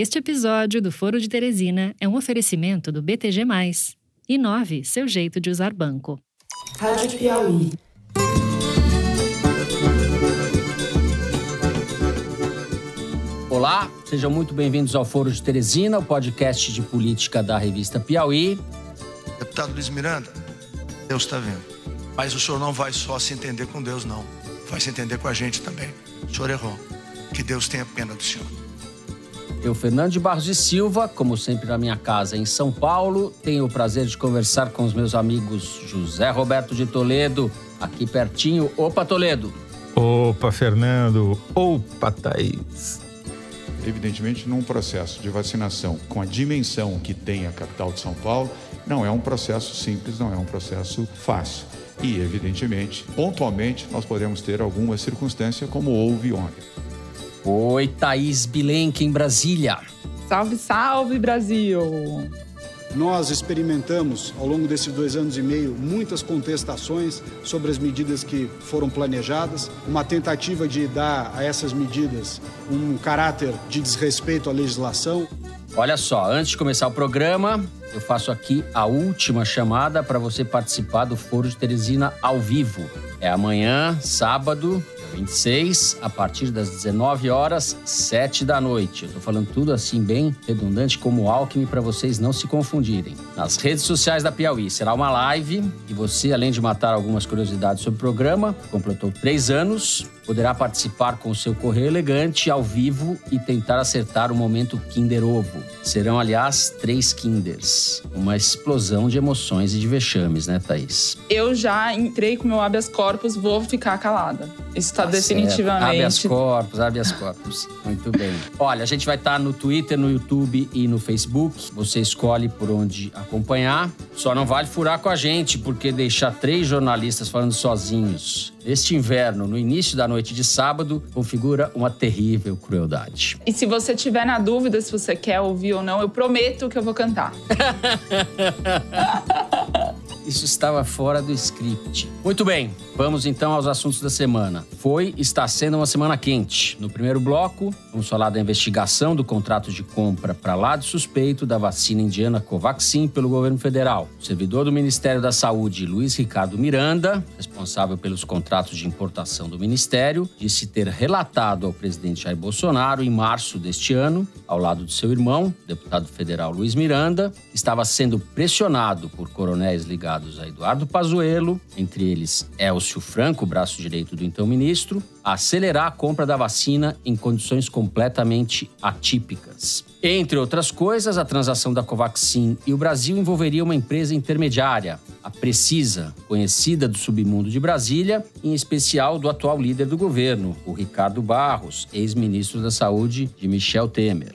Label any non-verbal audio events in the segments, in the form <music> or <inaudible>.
Este episódio do Foro de Teresina é um oferecimento do BTG. E 9, seu jeito de usar banco. Rádio Piauí. Olá, sejam muito bem-vindos ao Foro de Teresina, o podcast de política da revista Piauí. Deputado Luiz Miranda, Deus está vendo. Mas o senhor não vai só se entender com Deus, não. Vai se entender com a gente também. O senhor errou. Que Deus tenha pena do senhor. Eu, Fernando de Barros de Silva, como sempre na minha casa em São Paulo, tenho o prazer de conversar com os meus amigos José Roberto de Toledo, aqui pertinho. Opa, Toledo! Opa, Fernando! Opa, Thaís! Evidentemente, num processo de vacinação com a dimensão que tem a capital de São Paulo, não é um processo simples, não é um processo fácil. E, evidentemente, pontualmente, nós podemos ter alguma circunstância como houve ontem. Oi, Thaís Bilenque, em Brasília. Salve, salve, Brasil! Nós experimentamos, ao longo desses dois anos e meio, muitas contestações sobre as medidas que foram planejadas, uma tentativa de dar a essas medidas um caráter de desrespeito à legislação. Olha só, antes de começar o programa, eu faço aqui a última chamada para você participar do Foro de Teresina ao vivo. É amanhã, sábado, 26, a partir das 19 horas, 7 da noite. Eu tô falando tudo assim bem redundante como Alckmin para vocês não se confundirem. Nas redes sociais da Piauí será uma live e você, além de matar algumas curiosidades sobre o programa, completou três anos, poderá participar com seu correio elegante ao vivo e tentar acertar o momento Kinder Ovo. Serão, aliás, três Kinders. Uma explosão de emoções e de vexames, né, Thaís? Eu já entrei com meu habeas corpus, vou ficar calada. Isso está tá, tá definitivamente. Certo. Habeas corpus, habeas corpus. Muito bem. Olha, a gente vai estar tá no Twitter, no YouTube e no Facebook. Você escolhe por onde acompanhar. Só não vale furar com a gente, porque deixar três jornalistas falando sozinhos este inverno, no início da noite de sábado, configura uma terrível crueldade. E se você tiver na dúvida se você quer ouvir ou não, eu prometo que eu vou cantar. <laughs> Isso estava fora do script. Muito bem, vamos então aos assuntos da semana. Foi, está sendo uma semana quente. No primeiro bloco, vamos falar da investigação do contrato de compra para lá de suspeito da vacina indiana Covaxin pelo governo federal. O servidor do Ministério da Saúde, Luiz Ricardo Miranda, responsável pelos contratos de importação do ministério, disse ter relatado ao presidente Jair Bolsonaro em março deste ano, ao lado de seu irmão, deputado federal Luiz Miranda, estava sendo pressionado por coronéis ligados a Eduardo Pazuello, entre eles Elcio Franco, braço direito do então ministro, a acelerar a compra da vacina em condições completamente atípicas. Entre outras coisas, a transação da Covaxin e o Brasil envolveria uma empresa intermediária, a Precisa, conhecida do submundo de Brasília, em especial do atual líder do governo, o Ricardo Barros, ex-ministro da Saúde de Michel Temer.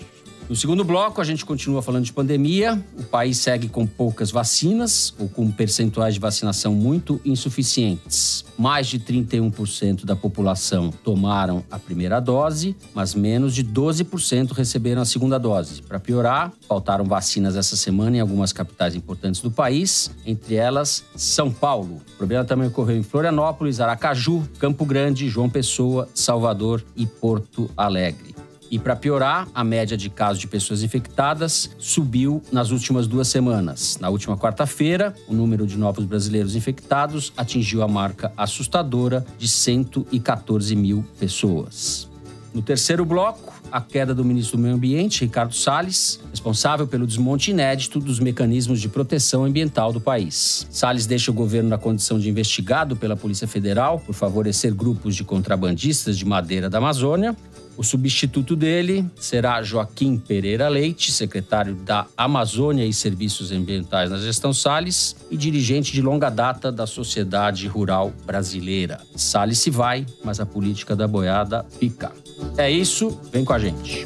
No segundo bloco, a gente continua falando de pandemia. O país segue com poucas vacinas ou com percentuais de vacinação muito insuficientes. Mais de 31% da população tomaram a primeira dose, mas menos de 12% receberam a segunda dose. Para piorar, faltaram vacinas essa semana em algumas capitais importantes do país, entre elas São Paulo. O problema também ocorreu em Florianópolis, Aracaju, Campo Grande, João Pessoa, Salvador e Porto Alegre. E para piorar, a média de casos de pessoas infectadas subiu nas últimas duas semanas. Na última quarta-feira, o número de novos brasileiros infectados atingiu a marca assustadora de 114 mil pessoas. No terceiro bloco, a queda do ministro do Meio Ambiente, Ricardo Salles, responsável pelo desmonte inédito dos mecanismos de proteção ambiental do país. Salles deixa o governo na condição de investigado pela Polícia Federal por favorecer grupos de contrabandistas de madeira da Amazônia o substituto dele será Joaquim Pereira Leite, secretário da Amazônia e Serviços Ambientais na gestão Salles e dirigente de longa data da Sociedade Rural Brasileira. Salles se vai, mas a política da boiada fica. É isso, vem com a gente.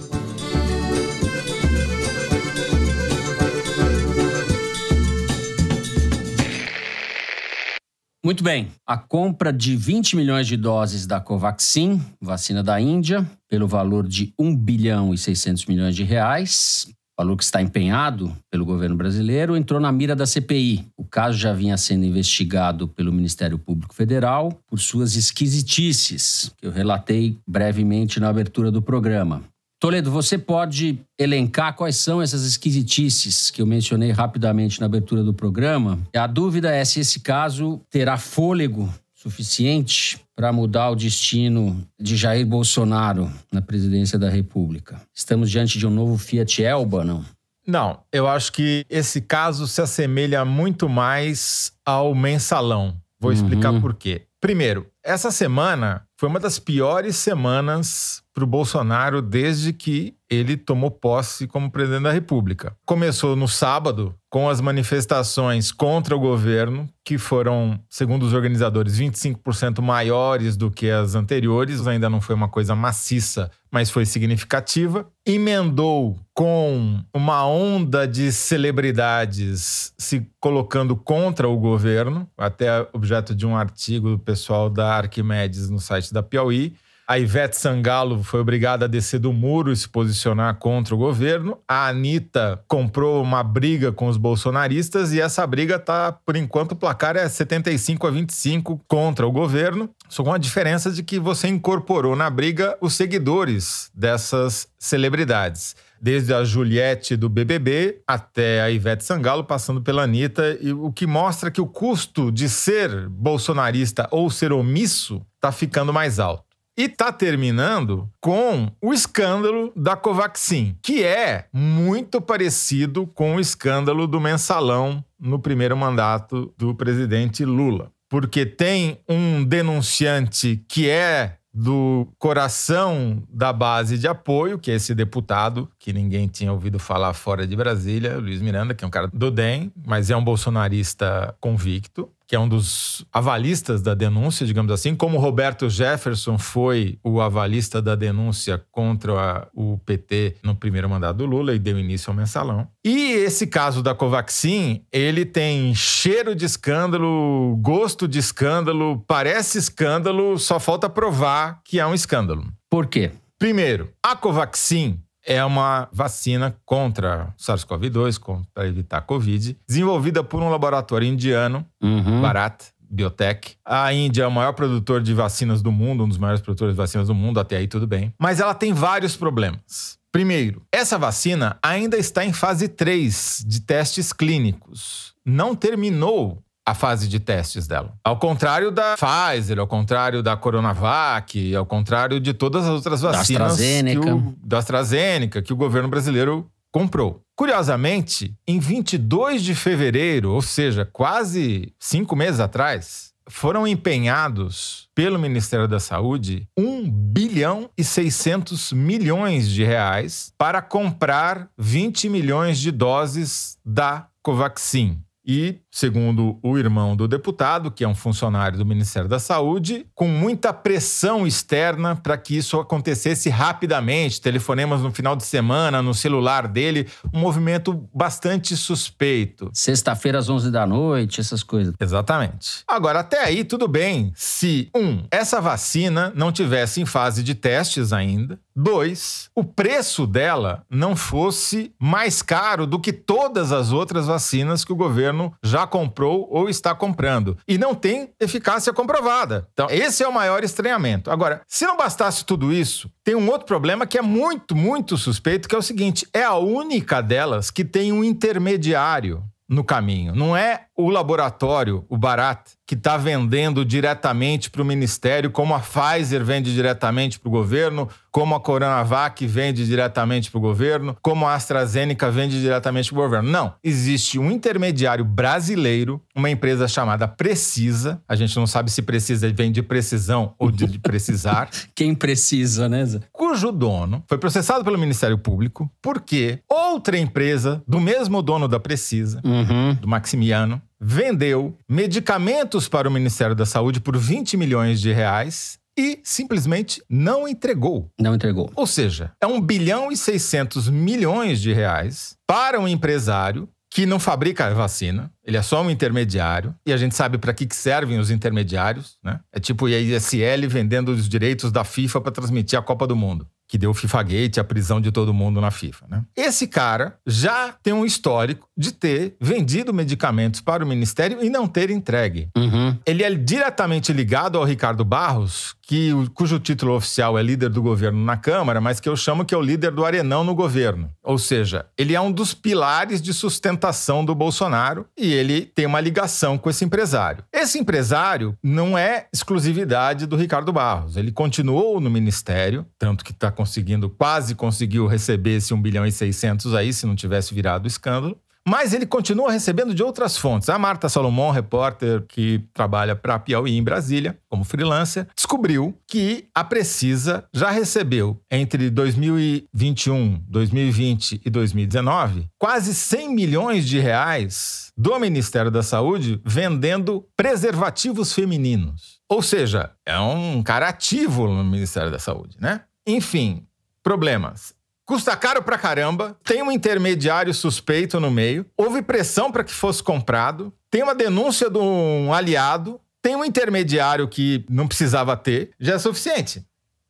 Muito bem. A compra de 20 milhões de doses da Covaxin, vacina da Índia, pelo valor de 1 bilhão e 600 milhões de reais, valor que está empenhado pelo governo brasileiro, entrou na mira da CPI. O caso já vinha sendo investigado pelo Ministério Público Federal por suas esquisitices, que eu relatei brevemente na abertura do programa. Toledo, você pode elencar quais são essas esquisitices que eu mencionei rapidamente na abertura do programa? A dúvida é se esse caso terá fôlego suficiente para mudar o destino de Jair Bolsonaro na presidência da República. Estamos diante de um novo Fiat Elba, não? Não, eu acho que esse caso se assemelha muito mais ao mensalão. Vou explicar uhum. por quê. Primeiro, essa semana foi uma das piores semanas para o Bolsonaro desde que ele tomou posse como presidente da República. Começou no sábado com as manifestações contra o governo, que foram, segundo os organizadores, 25% maiores do que as anteriores, ainda não foi uma coisa maciça, mas foi significativa. Emendou com uma onda de celebridades se colocando contra o governo, até objeto de um artigo do pessoal da Arquimedes no site da Piauí. A Ivete Sangalo foi obrigada a descer do muro e se posicionar contra o governo. A Anitta comprou uma briga com os bolsonaristas e essa briga tá, por enquanto, o placar é 75 a 25 contra o governo, só com a diferença de que você incorporou na briga os seguidores dessas celebridades desde a Juliette do BBB até a Ivete Sangalo, passando pela Anitta, e o que mostra que o custo de ser bolsonarista ou ser omisso está ficando mais alto. E tá terminando com o escândalo da Covaxin, que é muito parecido com o escândalo do mensalão no primeiro mandato do presidente Lula. Porque tem um denunciante que é do coração da base de apoio, que é esse deputado que ninguém tinha ouvido falar fora de Brasília, Luiz Miranda, que é um cara do DEM, mas é um bolsonarista convicto que é um dos avalistas da denúncia, digamos assim, como Roberto Jefferson foi o avalista da denúncia contra a, o PT no primeiro mandato do Lula e deu início ao mensalão. E esse caso da Covaxin, ele tem cheiro de escândalo, gosto de escândalo, parece escândalo, só falta provar que é um escândalo. Por quê? Primeiro, a Covaxin é uma vacina contra SARS-CoV-2, para evitar Covid, desenvolvida por um laboratório indiano, uhum. Bharat Biotech. A Índia é o maior produtor de vacinas do mundo, um dos maiores produtores de vacinas do mundo, até aí tudo bem. Mas ela tem vários problemas. Primeiro, essa vacina ainda está em fase 3 de testes clínicos. Não terminou a fase de testes dela. Ao contrário da Pfizer, ao contrário da Coronavac, ao contrário de todas as outras vacinas da AstraZeneca que o, da AstraZeneca, que o governo brasileiro comprou. Curiosamente, em 22 de fevereiro, ou seja, quase cinco meses atrás, foram empenhados pelo Ministério da Saúde 1 bilhão e 600 milhões de reais para comprar 20 milhões de doses da Covaxin. E Segundo o irmão do deputado, que é um funcionário do Ministério da Saúde, com muita pressão externa para que isso acontecesse rapidamente, telefonemos no final de semana, no celular dele, um movimento bastante suspeito. Sexta-feira às 11 da noite, essas coisas. Exatamente. Agora, até aí, tudo bem se, um, essa vacina não tivesse em fase de testes ainda, dois, o preço dela não fosse mais caro do que todas as outras vacinas que o governo já comprou ou está comprando. E não tem eficácia comprovada. Então, esse é o maior estranhamento. Agora, se não bastasse tudo isso, tem um outro problema que é muito, muito suspeito, que é o seguinte: é a única delas que tem um intermediário no caminho. Não é o laboratório, o Barat, que está vendendo diretamente para o ministério, como a Pfizer vende diretamente para o governo, como a Coronavac vende diretamente para o governo, como a AstraZeneca vende diretamente para o governo. Não. Existe um intermediário brasileiro, uma empresa chamada Precisa. A gente não sabe se precisa vem de precisão ou de precisar. <laughs> Quem precisa, né? Zé? Cujo dono foi processado pelo Ministério Público porque outra empresa do mesmo dono da Precisa, uhum. do Maximiano, vendeu medicamentos para o Ministério da Saúde por 20 milhões de reais e simplesmente não entregou. Não entregou. Ou seja, é 1 bilhão e 600 milhões de reais para um empresário que não fabrica a vacina, ele é só um intermediário, e a gente sabe para que, que servem os intermediários, né? É tipo a ISL vendendo os direitos da FIFA para transmitir a Copa do Mundo que deu o FIFA Gate, a prisão de todo mundo na FIFA. Né? Esse cara já tem um histórico de ter vendido medicamentos para o Ministério e não ter entregue. Uhum. Ele é diretamente ligado ao Ricardo Barros, que, cujo título oficial é líder do governo na Câmara, mas que eu chamo que é o líder do arenão no governo. Ou seja, ele é um dos pilares de sustentação do Bolsonaro e ele tem uma ligação com esse empresário. Esse empresário não é exclusividade do Ricardo Barros. Ele continuou no ministério, tanto que está conseguindo, quase conseguiu receber esse 1 bilhão e 600 aí, se não tivesse virado escândalo. Mas ele continua recebendo de outras fontes. A Marta Salomão, repórter que trabalha para a Piauí em Brasília, como freelancer, descobriu que a Precisa já recebeu entre 2021, 2020 e 2019 quase 100 milhões de reais do Ministério da Saúde vendendo preservativos femininos. Ou seja, é um cara ativo no Ministério da Saúde, né? Enfim, problemas. Custa caro pra caramba, tem um intermediário suspeito no meio, houve pressão para que fosse comprado, tem uma denúncia de um aliado, tem um intermediário que não precisava ter, já é suficiente.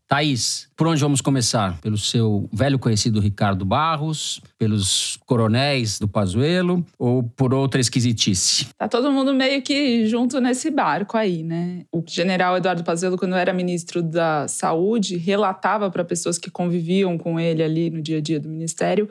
Thaís, por onde vamos começar? Pelo seu velho conhecido Ricardo Barros, pelos coronéis do Pazuello ou por outra esquisitice? Tá todo mundo meio que junto nesse barco aí, né? O general Eduardo Pazuello, quando era ministro da Saúde, relatava para pessoas que conviviam com ele ali no dia a dia do ministério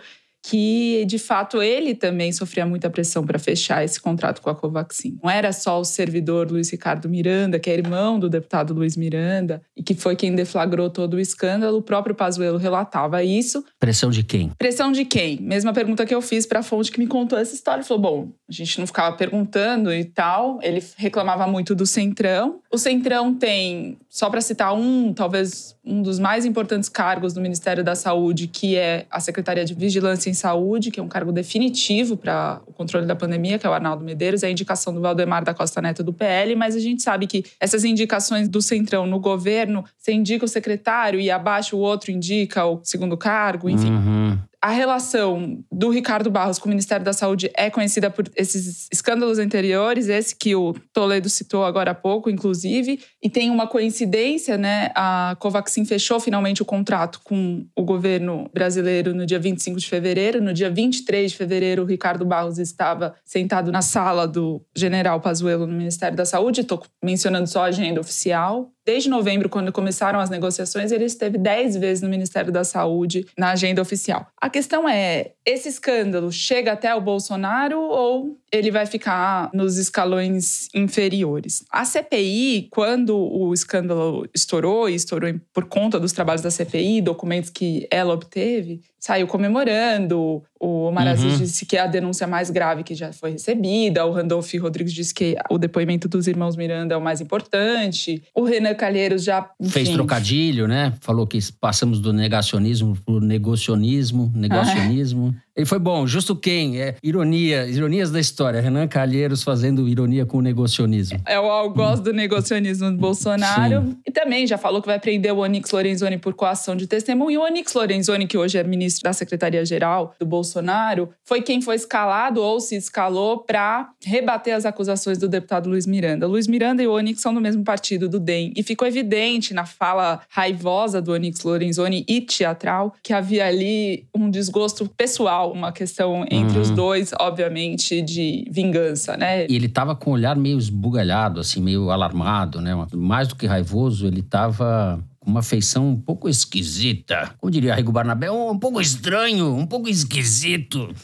que de fato ele também sofria muita pressão para fechar esse contrato com a Covaxin. Não era só o servidor Luiz Ricardo Miranda, que é irmão do deputado Luiz Miranda, e que foi quem deflagrou todo o escândalo, o próprio Pazuello relatava isso. Pressão de quem? Pressão de quem? Mesma pergunta que eu fiz para a fonte que me contou essa história. Ele falou: "Bom, a gente não ficava perguntando e tal". Ele reclamava muito do Centrão. O Centrão tem, só para citar um, talvez um dos mais importantes cargos do Ministério da Saúde, que é a Secretaria de Vigilância Saúde, que é um cargo definitivo para o controle da pandemia, que é o Arnaldo Medeiros, é a indicação do Valdemar da Costa Neto do PL, mas a gente sabe que essas indicações do Centrão no governo, você indica o secretário e abaixo o outro indica o segundo cargo, enfim. Uhum a relação do Ricardo Barros com o Ministério da Saúde é conhecida por esses escândalos anteriores, esse que o Toledo citou agora há pouco, inclusive, e tem uma coincidência, né? A Covaxin fechou finalmente o contrato com o governo brasileiro no dia 25 de fevereiro. No dia 23 de fevereiro, o Ricardo Barros estava sentado na sala do general Pazuello no Ministério da Saúde. Estou mencionando só a agenda oficial. Desde novembro, quando começaram as negociações, ele esteve dez vezes no Ministério da Saúde, na agenda oficial. A questão é: esse escândalo chega até o Bolsonaro ou ele vai ficar nos escalões inferiores. A CPI, quando o escândalo estourou, e estourou por conta dos trabalhos da CPI, documentos que ela obteve, saiu comemorando. O Omar Aziz uhum. disse que é a denúncia mais grave que já foi recebida. O Randolph Rodrigues disse que o depoimento dos irmãos Miranda é o mais importante. O Renan Calheiros já. Enfim. Fez trocadilho, né? Falou que passamos do negacionismo para negocionismo, negocionismo. Ah, <laughs> é. Ele foi bom. Justo quem? É ironia, ironias da história. Renan Calheiros fazendo ironia com o negocionismo. É, o algoz do negocionismo do Bolsonaro. Sim. E também já falou que vai prender o Onyx Lorenzoni por coação de testemunho. E o Onyx Lorenzoni, que hoje é ministro da Secretaria-Geral do Bolsonaro, foi quem foi escalado ou se escalou para rebater as acusações do deputado Luiz Miranda. Luiz Miranda e o Onyx são do mesmo partido, do DEM. E ficou evidente na fala raivosa do Onyx Lorenzoni e teatral que havia ali um desgosto pessoal pessoal, uma questão entre uhum. os dois, obviamente, de vingança, né? E ele estava com o olhar meio esbugalhado, assim, meio alarmado, né? Mais do que raivoso, ele estava uma feição um pouco esquisita. Como diria Rigo Barnabé, um pouco estranho, um pouco esquisito.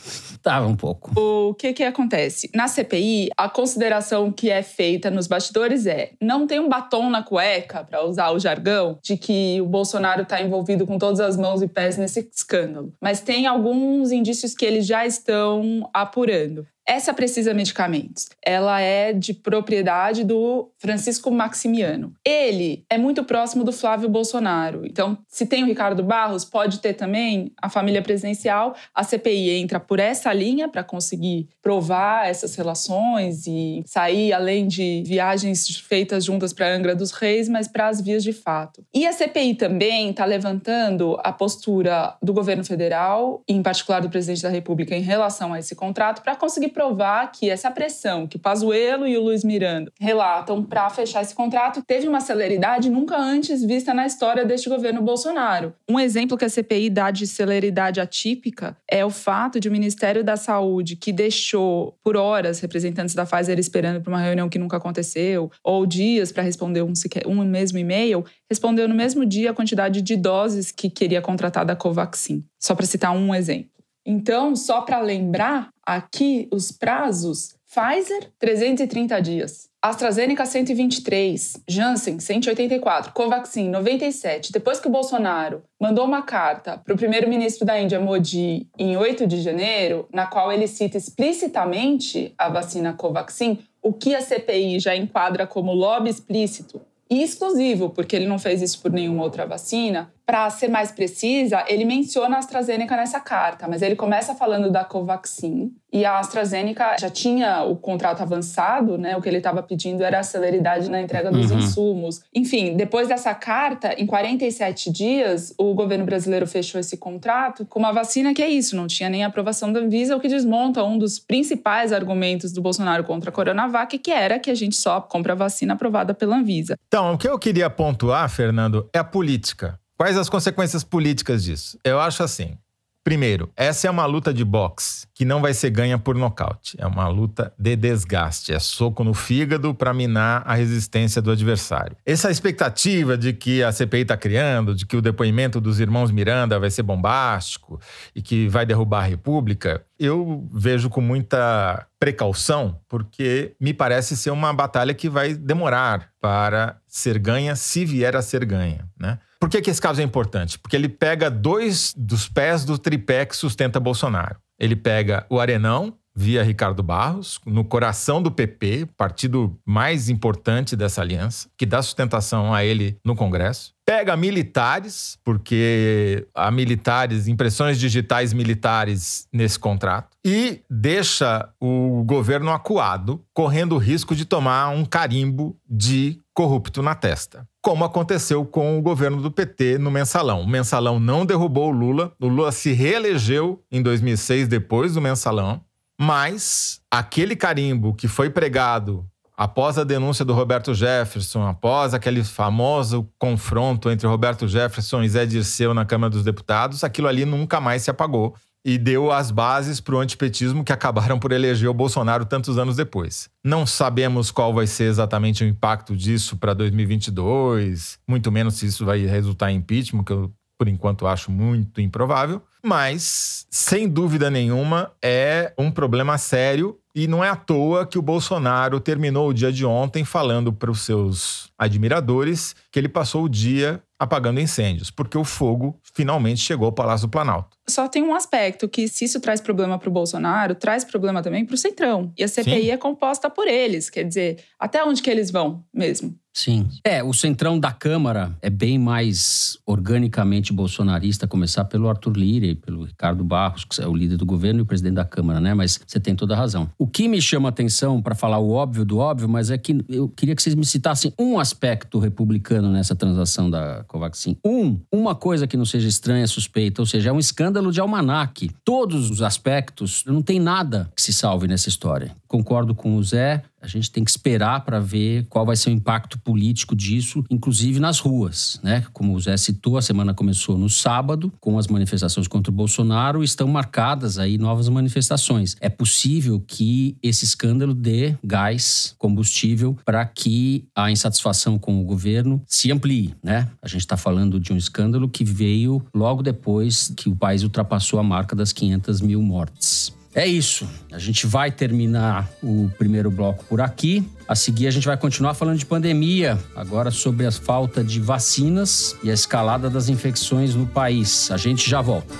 Tava um pouco. O que que acontece? Na CPI, a consideração que é feita nos bastidores é: não tem um batom na cueca, para usar o jargão, de que o Bolsonaro está envolvido com todas as mãos e pés nesse escândalo. Mas tem alguns indícios que eles já estão apurando. Essa precisa medicamentos. Ela é de propriedade do Francisco Maximiano. Ele é muito próximo do Flávio Bolsonaro. Então, se tem o Ricardo Barros, pode ter também a família presidencial. A CPI entra por essa linha para conseguir provar essas relações e sair além de viagens feitas juntas para Angra dos Reis, mas para as vias de fato. E a CPI também está levantando a postura do governo federal, em particular do presidente da República, em relação a esse contrato, para conseguir provar que essa pressão que o Pazuello e o Luiz Miranda relatam para fechar esse contrato teve uma celeridade nunca antes vista na história deste governo Bolsonaro. Um exemplo que a CPI dá de celeridade atípica é o fato de o Ministério da Saúde, que deixou por horas representantes da Pfizer esperando para uma reunião que nunca aconteceu, ou dias para responder um, um mesmo e-mail, respondeu no mesmo dia a quantidade de doses que queria contratar da Covaxin. Só para citar um exemplo. Então, só para lembrar, Aqui os prazos: Pfizer 330 dias, AstraZeneca 123, Janssen 184, Covaxin 97. Depois que o Bolsonaro mandou uma carta para o primeiro-ministro da Índia, Modi, em 8 de janeiro, na qual ele cita explicitamente a vacina Covaxin, o que a CPI já enquadra como lobby explícito e exclusivo, porque ele não fez isso por nenhuma outra vacina, para ser mais precisa, ele menciona a AstraZeneca nessa carta, mas ele começa falando da Covaxin. E a AstraZeneca já tinha o contrato avançado, né? O que ele estava pedindo era a celeridade na entrega dos uhum. insumos. Enfim, depois dessa carta, em 47 dias, o governo brasileiro fechou esse contrato com uma vacina que é isso, não tinha nem aprovação da Anvisa, o que desmonta um dos principais argumentos do Bolsonaro contra a Coronavac, que era que a gente só compra vacina aprovada pela Anvisa. Então, o que eu queria pontuar, Fernando, é a política. Quais as consequências políticas disso? Eu acho assim. Primeiro, essa é uma luta de boxe que não vai ser ganha por nocaute. É uma luta de desgaste, é soco no fígado para minar a resistência do adversário. Essa expectativa de que a CPI está criando, de que o depoimento dos irmãos Miranda vai ser bombástico e que vai derrubar a República, eu vejo com muita precaução, porque me parece ser uma batalha que vai demorar para ser ganha, se vier a ser ganha, né? Por que, que esse caso é importante? Porque ele pega dois dos pés do tripé que sustenta Bolsonaro. Ele pega o Arenão, via Ricardo Barros, no coração do PP, partido mais importante dessa aliança, que dá sustentação a ele no Congresso. Pega militares, porque há militares, impressões digitais militares nesse contrato, e deixa o governo acuado, correndo o risco de tomar um carimbo de corrupto na testa como aconteceu com o governo do PT no mensalão. O mensalão não derrubou o Lula, o Lula se reelegeu em 2006 depois do mensalão, mas aquele carimbo que foi pregado após a denúncia do Roberto Jefferson, após aquele famoso confronto entre Roberto Jefferson e Zé Dirceu na Câmara dos Deputados, aquilo ali nunca mais se apagou e deu as bases para o antipetismo que acabaram por eleger o Bolsonaro tantos anos depois. Não sabemos qual vai ser exatamente o impacto disso para 2022, muito menos se isso vai resultar em impeachment, que eu, por enquanto, acho muito improvável. Mas, sem dúvida nenhuma, é um problema sério e não é à toa que o Bolsonaro terminou o dia de ontem falando para os seus admiradores que ele passou o dia apagando incêndios, porque o fogo finalmente chegou ao Palácio do Planalto. Só tem um aspecto que se isso traz problema para o Bolsonaro, traz problema também para o Centrão. E a CPI Sim. é composta por eles, quer dizer, até onde que eles vão mesmo? Sim. É, o centrão da Câmara é bem mais organicamente bolsonarista, começar pelo Arthur Lira e pelo Ricardo Barros, que é o líder do governo e o presidente da Câmara, né? Mas você tem toda a razão. O que me chama atenção, para falar o óbvio do óbvio, mas é que eu queria que vocês me citassem um aspecto republicano nessa transação da Covaxin. Um, uma coisa que não seja estranha, suspeita, ou seja, é um escândalo de almanaque. Todos os aspectos, não tem nada que se salve nessa história concordo com o Zé. A gente tem que esperar para ver qual vai ser o impacto político disso, inclusive nas ruas, né? Como o Zé citou, a semana começou no sábado com as manifestações contra o Bolsonaro, estão marcadas aí novas manifestações. É possível que esse escândalo dê gás, combustível para que a insatisfação com o governo se amplie, né? A gente está falando de um escândalo que veio logo depois que o país ultrapassou a marca das 500 mil mortes. É isso. A gente vai terminar o primeiro bloco por aqui. A seguir, a gente vai continuar falando de pandemia, agora sobre a falta de vacinas e a escalada das infecções no país. A gente já volta.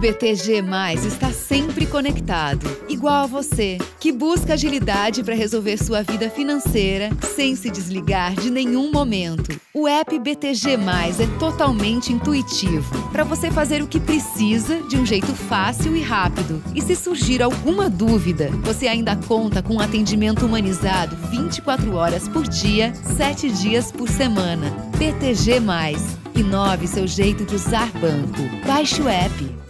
BTG Mais está sempre conectado, igual a você, que busca agilidade para resolver sua vida financeira sem se desligar de nenhum momento. O app BTG Mais é totalmente intuitivo, para você fazer o que precisa de um jeito fácil e rápido. E se surgir alguma dúvida, você ainda conta com um atendimento humanizado 24 horas por dia, 7 dias por semana. BTG Mais. Inove seu jeito de usar banco. Baixe o app.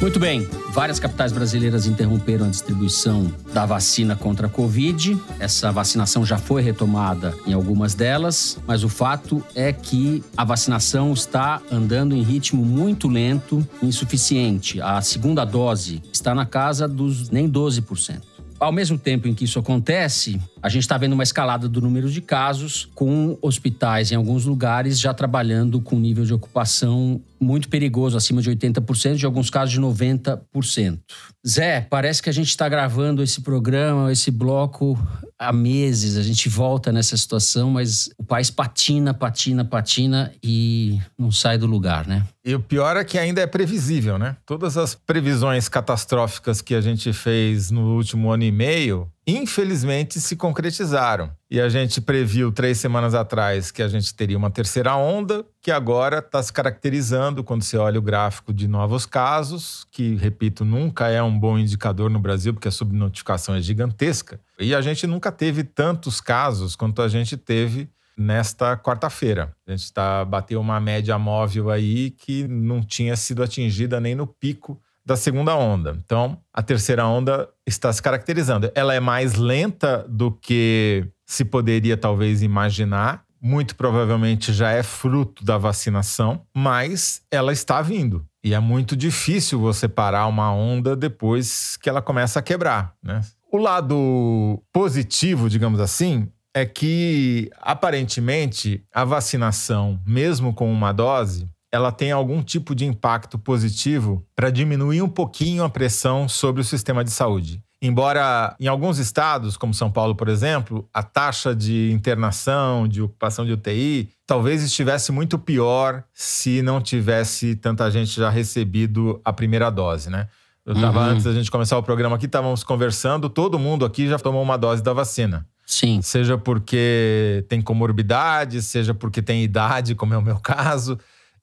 Muito bem, várias capitais brasileiras interromperam a distribuição da vacina contra a Covid. Essa vacinação já foi retomada em algumas delas, mas o fato é que a vacinação está andando em ritmo muito lento e insuficiente. A segunda dose está na casa dos nem 12% ao mesmo tempo em que isso acontece, a gente está vendo uma escalada do número de casos, com hospitais em alguns lugares já trabalhando com nível de ocupação muito perigoso, acima de 80%, em alguns casos de 90%. Zé, parece que a gente está gravando esse programa, esse bloco há meses a gente volta nessa situação, mas o país patina, patina, patina e não sai do lugar, né? E o pior é que ainda é previsível, né? Todas as previsões catastróficas que a gente fez no último ano e meio infelizmente se concretizaram. E a gente previu três semanas atrás que a gente teria uma terceira onda, que agora está se caracterizando quando você olha o gráfico de novos casos, que, repito, nunca é um bom indicador no Brasil, porque a subnotificação é gigantesca. E a gente nunca teve tantos casos quanto a gente teve nesta quarta-feira. A gente tá, bateu uma média móvel aí que não tinha sido atingida nem no pico da segunda onda. Então, a terceira onda está se caracterizando. Ela é mais lenta do que se poderia talvez imaginar, muito provavelmente já é fruto da vacinação, mas ela está vindo. E é muito difícil você parar uma onda depois que ela começa a quebrar, né? O lado positivo, digamos assim, é que aparentemente a vacinação, mesmo com uma dose, ela tem algum tipo de impacto positivo para diminuir um pouquinho a pressão sobre o sistema de saúde. Embora em alguns estados, como São Paulo, por exemplo, a taxa de internação, de ocupação de UTI, talvez estivesse muito pior se não tivesse tanta gente já recebido a primeira dose, né? Eu estava uhum. antes da gente começar o programa aqui, estávamos conversando, todo mundo aqui já tomou uma dose da vacina. Sim. Seja porque tem comorbidade, seja porque tem idade, como é o meu <laughs> caso,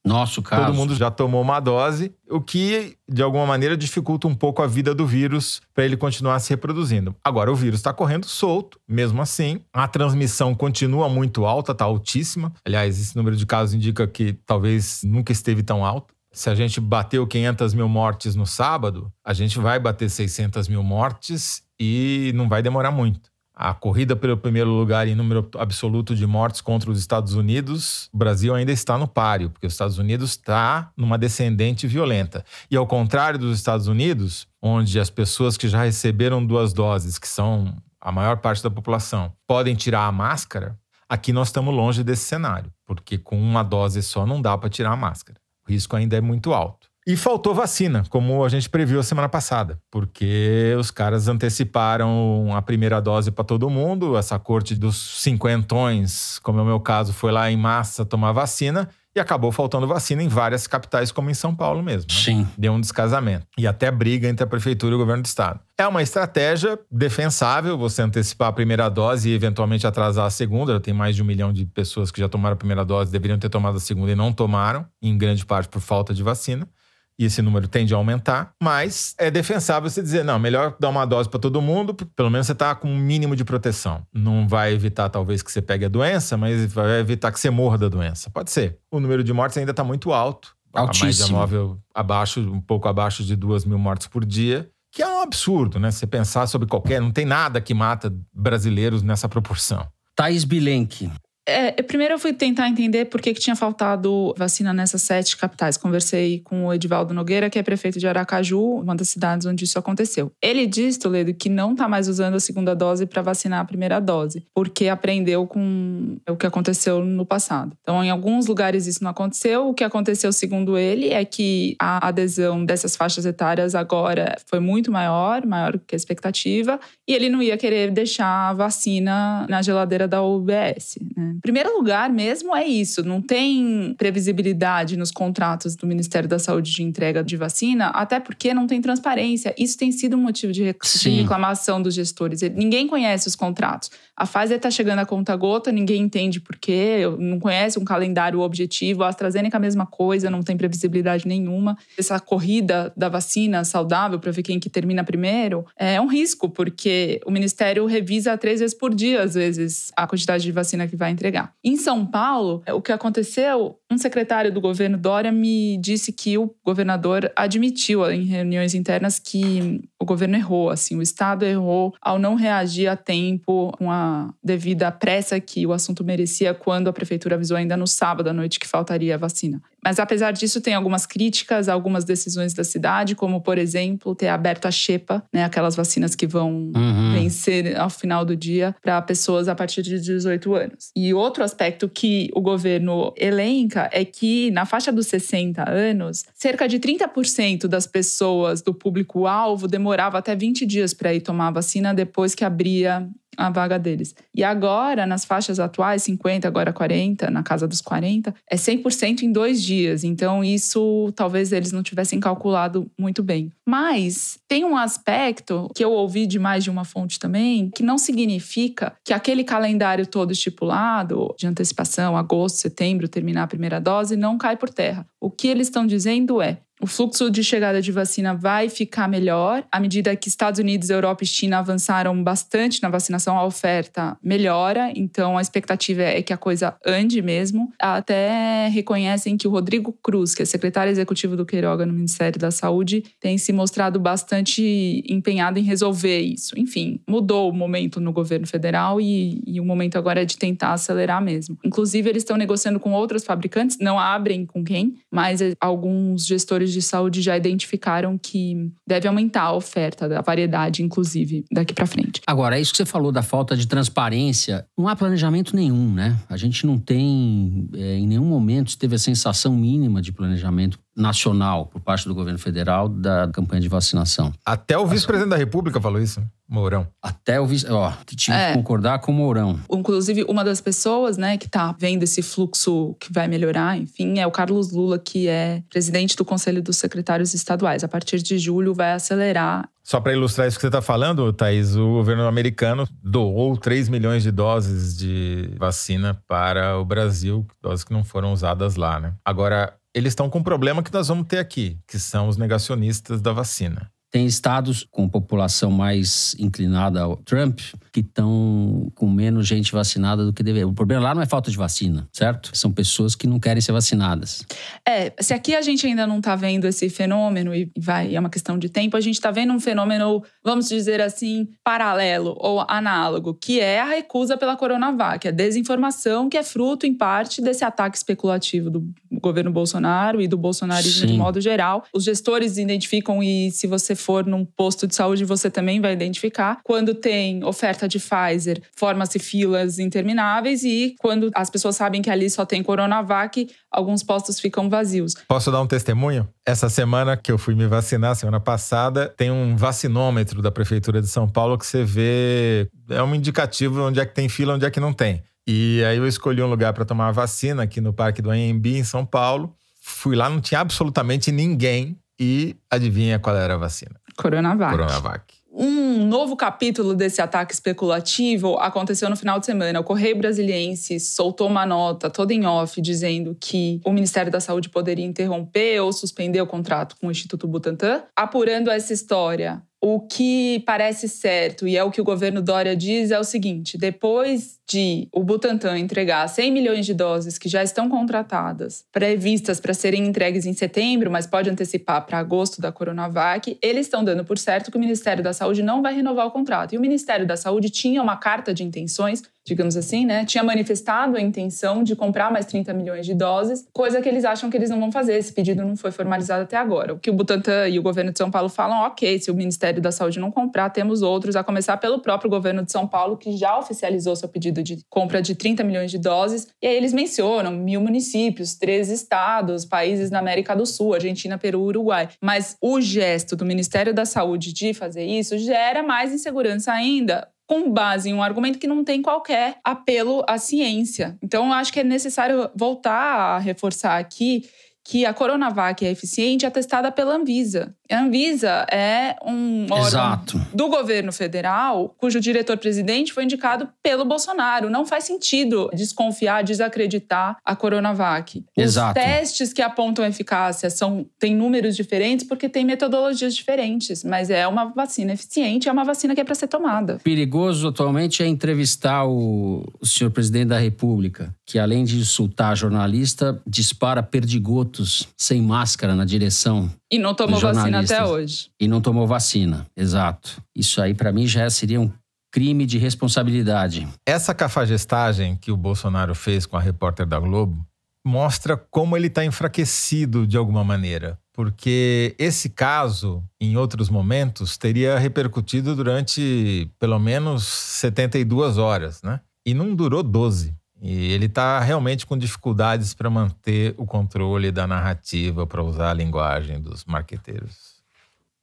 nosso caso. Todo mundo já tomou uma dose, o que, de alguma maneira, dificulta um pouco a vida do vírus para ele continuar se reproduzindo. Agora, o vírus está correndo solto, mesmo assim. A transmissão continua muito alta, está altíssima. Aliás, esse número de casos indica que talvez nunca esteve tão alto. Se a gente bateu 500 mil mortes no sábado, a gente vai bater 600 mil mortes e não vai demorar muito a corrida pelo primeiro lugar em número absoluto de mortes contra os Estados Unidos, o Brasil ainda está no páreo, porque os Estados Unidos está numa descendente violenta. E ao contrário dos Estados Unidos, onde as pessoas que já receberam duas doses, que são a maior parte da população, podem tirar a máscara, aqui nós estamos longe desse cenário, porque com uma dose só não dá para tirar a máscara. O risco ainda é muito alto. E faltou vacina, como a gente previu a semana passada, porque os caras anteciparam a primeira dose para todo mundo, essa corte dos cinquentões, como é o meu caso, foi lá em massa tomar vacina e acabou faltando vacina em várias capitais, como em São Paulo mesmo. Né? Sim. Deu um descasamento. E até briga entre a prefeitura e o governo do estado. É uma estratégia defensável você antecipar a primeira dose e eventualmente atrasar a segunda. tem mais de um milhão de pessoas que já tomaram a primeira dose, deveriam ter tomado a segunda e não tomaram, em grande parte por falta de vacina e esse número tende a aumentar, mas é defensável você dizer, não, melhor dar uma dose para todo mundo, pelo menos você está com um mínimo de proteção. Não vai evitar, talvez, que você pegue a doença, mas vai evitar que você morra da doença. Pode ser. O número de mortes ainda está muito alto. Tá Altíssimo. A mais abaixo, um pouco abaixo de duas mil mortes por dia, que é um absurdo, né? Você pensar sobre qualquer... Não tem nada que mata brasileiros nessa proporção. Thais Bilenque. É, primeiro eu fui tentar entender por que, que tinha faltado vacina nessas sete capitais. Conversei com o Edivaldo Nogueira, que é prefeito de Aracaju, uma das cidades onde isso aconteceu. Ele diz, Toledo, que não está mais usando a segunda dose para vacinar a primeira dose, porque aprendeu com o que aconteceu no passado. Então, em alguns lugares isso não aconteceu. O que aconteceu, segundo ele, é que a adesão dessas faixas etárias agora foi muito maior, maior que a expectativa, e ele não ia querer deixar a vacina na geladeira da UBS, né? primeiro lugar mesmo é isso, não tem previsibilidade nos contratos do Ministério da Saúde de entrega de vacina, até porque não tem transparência. Isso tem sido um motivo de, Sim. reclamação dos gestores. Ninguém conhece os contratos. A fase está chegando a conta gota, ninguém entende por quê, não conhece um calendário objetivo. A AstraZeneca a mesma coisa, não tem previsibilidade nenhuma. Essa corrida da vacina saudável para ver quem que termina primeiro é um risco, porque o Ministério revisa três vezes por dia, às vezes, a quantidade de vacina que vai entregar entregar. Em São Paulo, o que aconteceu, um secretário do governo Dória me disse que o governador admitiu em reuniões internas que o governo errou, assim, o Estado errou ao não reagir a tempo com a devida pressa que o assunto merecia quando a prefeitura avisou ainda no sábado à noite que faltaria a vacina. Mas apesar disso, tem algumas críticas a algumas decisões da cidade, como por exemplo, ter aberto a Xepa, né, aquelas vacinas que vão uhum. vencer ao final do dia para pessoas a partir de 18 anos. E outro aspecto que o governo elenca é que na faixa dos 60 anos, cerca de 30% das pessoas do público-alvo demorava até 20 dias para ir tomar a vacina depois que abria a vaga deles. E agora, nas faixas atuais, 50, agora 40, na casa dos 40, é 100% em dois dias. Então, isso talvez eles não tivessem calculado muito bem. Mas tem um aspecto que eu ouvi de mais de uma fonte também, que não significa que aquele calendário todo estipulado, de antecipação, agosto, setembro, terminar a primeira dose, não cai por terra. O que eles estão dizendo é: o fluxo de chegada de vacina vai ficar melhor à medida que Estados Unidos, Europa e China avançaram bastante na vacinação, a oferta melhora, então a expectativa é que a coisa ande mesmo. Até reconhecem que o Rodrigo Cruz, que é secretário executivo do Queiroga no Ministério da Saúde, tem se mostrado bastante empenhado em resolver isso. Enfim, mudou o momento no governo federal e, e o momento agora é de tentar acelerar mesmo. Inclusive, eles estão negociando com outros fabricantes, não abrem com quem, mas é, alguns gestores de saúde já identificaram que deve aumentar a oferta a variedade, inclusive, daqui para frente. Agora, é isso que você falou da falta de transparência. Não há planejamento nenhum, né? A gente não tem, é, em nenhum momento, teve a sensação mínima de planejamento nacional por parte do governo federal da campanha de vacinação. Até o vice-presidente da República falou isso, Mourão. Até o vice, ó, que é. que concordar com o Mourão. Inclusive, uma das pessoas, né, que tá vendo esse fluxo que vai melhorar, enfim, é o Carlos Lula, que é presidente do Conselho dos Secretários Estaduais. A partir de julho vai acelerar só para ilustrar isso que você está falando, Thaís, o governo americano doou 3 milhões de doses de vacina para o Brasil, doses que não foram usadas lá, né? Agora, eles estão com um problema que nós vamos ter aqui, que são os negacionistas da vacina. Tem estados com população mais inclinada ao Trump que estão com menos gente vacinada do que deveria. O problema lá não é falta de vacina, certo? São pessoas que não querem ser vacinadas. É, se aqui a gente ainda não está vendo esse fenômeno, e vai, é uma questão de tempo, a gente está vendo um fenômeno, vamos dizer assim, paralelo ou análogo, que é a recusa pela Coronavac, a desinformação que é fruto, em parte, desse ataque especulativo do governo Bolsonaro e do bolsonarismo Sim. de modo geral. Os gestores identificam, e se você for num posto de saúde, você também vai identificar. Quando tem oferta de Pfizer, forma-se filas intermináveis e quando as pessoas sabem que ali só tem Coronavac, alguns postos ficam vazios. Posso dar um testemunho? Essa semana que eu fui me vacinar, semana passada, tem um vacinômetro da Prefeitura de São Paulo que você vê, é um indicativo onde é que tem fila, onde é que não tem. E aí eu escolhi um lugar para tomar a vacina aqui no Parque do Anhembi, em São Paulo. Fui lá, não tinha absolutamente ninguém. E adivinha qual era a vacina? Coronavac. Coronavac. Um novo capítulo desse ataque especulativo aconteceu no final de semana. O Correio Brasiliense soltou uma nota toda em off dizendo que o Ministério da Saúde poderia interromper ou suspender o contrato com o Instituto Butantan. Apurando essa história, o que parece certo e é o que o governo Dória diz é o seguinte: depois de o Butantan entregar 100 milhões de doses que já estão contratadas, previstas para serem entregues em setembro, mas pode antecipar para agosto da Coronavac, eles estão dando por certo que o Ministério da Saúde não vai renovar o contrato. E o Ministério da Saúde tinha uma carta de intenções, digamos assim, né? Tinha manifestado a intenção de comprar mais 30 milhões de doses, coisa que eles acham que eles não vão fazer. Esse pedido não foi formalizado até agora. O que o Butantan e o governo de São Paulo falam, ok, se o Ministério da Saúde não comprar, temos outros, a começar pelo próprio governo de São Paulo, que já oficializou seu pedido pedido de compra de 30 milhões de doses, e aí eles mencionam mil municípios, três estados, países na América do Sul, Argentina, Peru, Uruguai. Mas o gesto do Ministério da Saúde de fazer isso gera mais insegurança ainda, com base em um argumento que não tem qualquer apelo à ciência. Então, eu acho que é necessário voltar a reforçar aqui que a Coronavac é eficiente é testada pela Anvisa. A Anvisa é um órgão Exato. do governo federal cujo diretor-presidente foi indicado pelo Bolsonaro. Não faz sentido desconfiar, desacreditar a Coronavac. Exato. Os testes que apontam eficácia são têm números diferentes porque têm metodologias diferentes, mas é uma vacina eficiente, é uma vacina que é para ser tomada. Perigoso atualmente é entrevistar o, o senhor presidente da República que além de insultar a jornalista, dispara perdigotos sem máscara na direção. E não tomou vacina até hoje. E não tomou vacina, exato. Isso aí para mim já seria um crime de responsabilidade. Essa cafagestagem que o Bolsonaro fez com a repórter da Globo mostra como ele está enfraquecido de alguma maneira, porque esse caso, em outros momentos, teria repercutido durante pelo menos 72 horas, né? E não durou 12. E ele está realmente com dificuldades para manter o controle da narrativa, para usar a linguagem dos marqueteiros.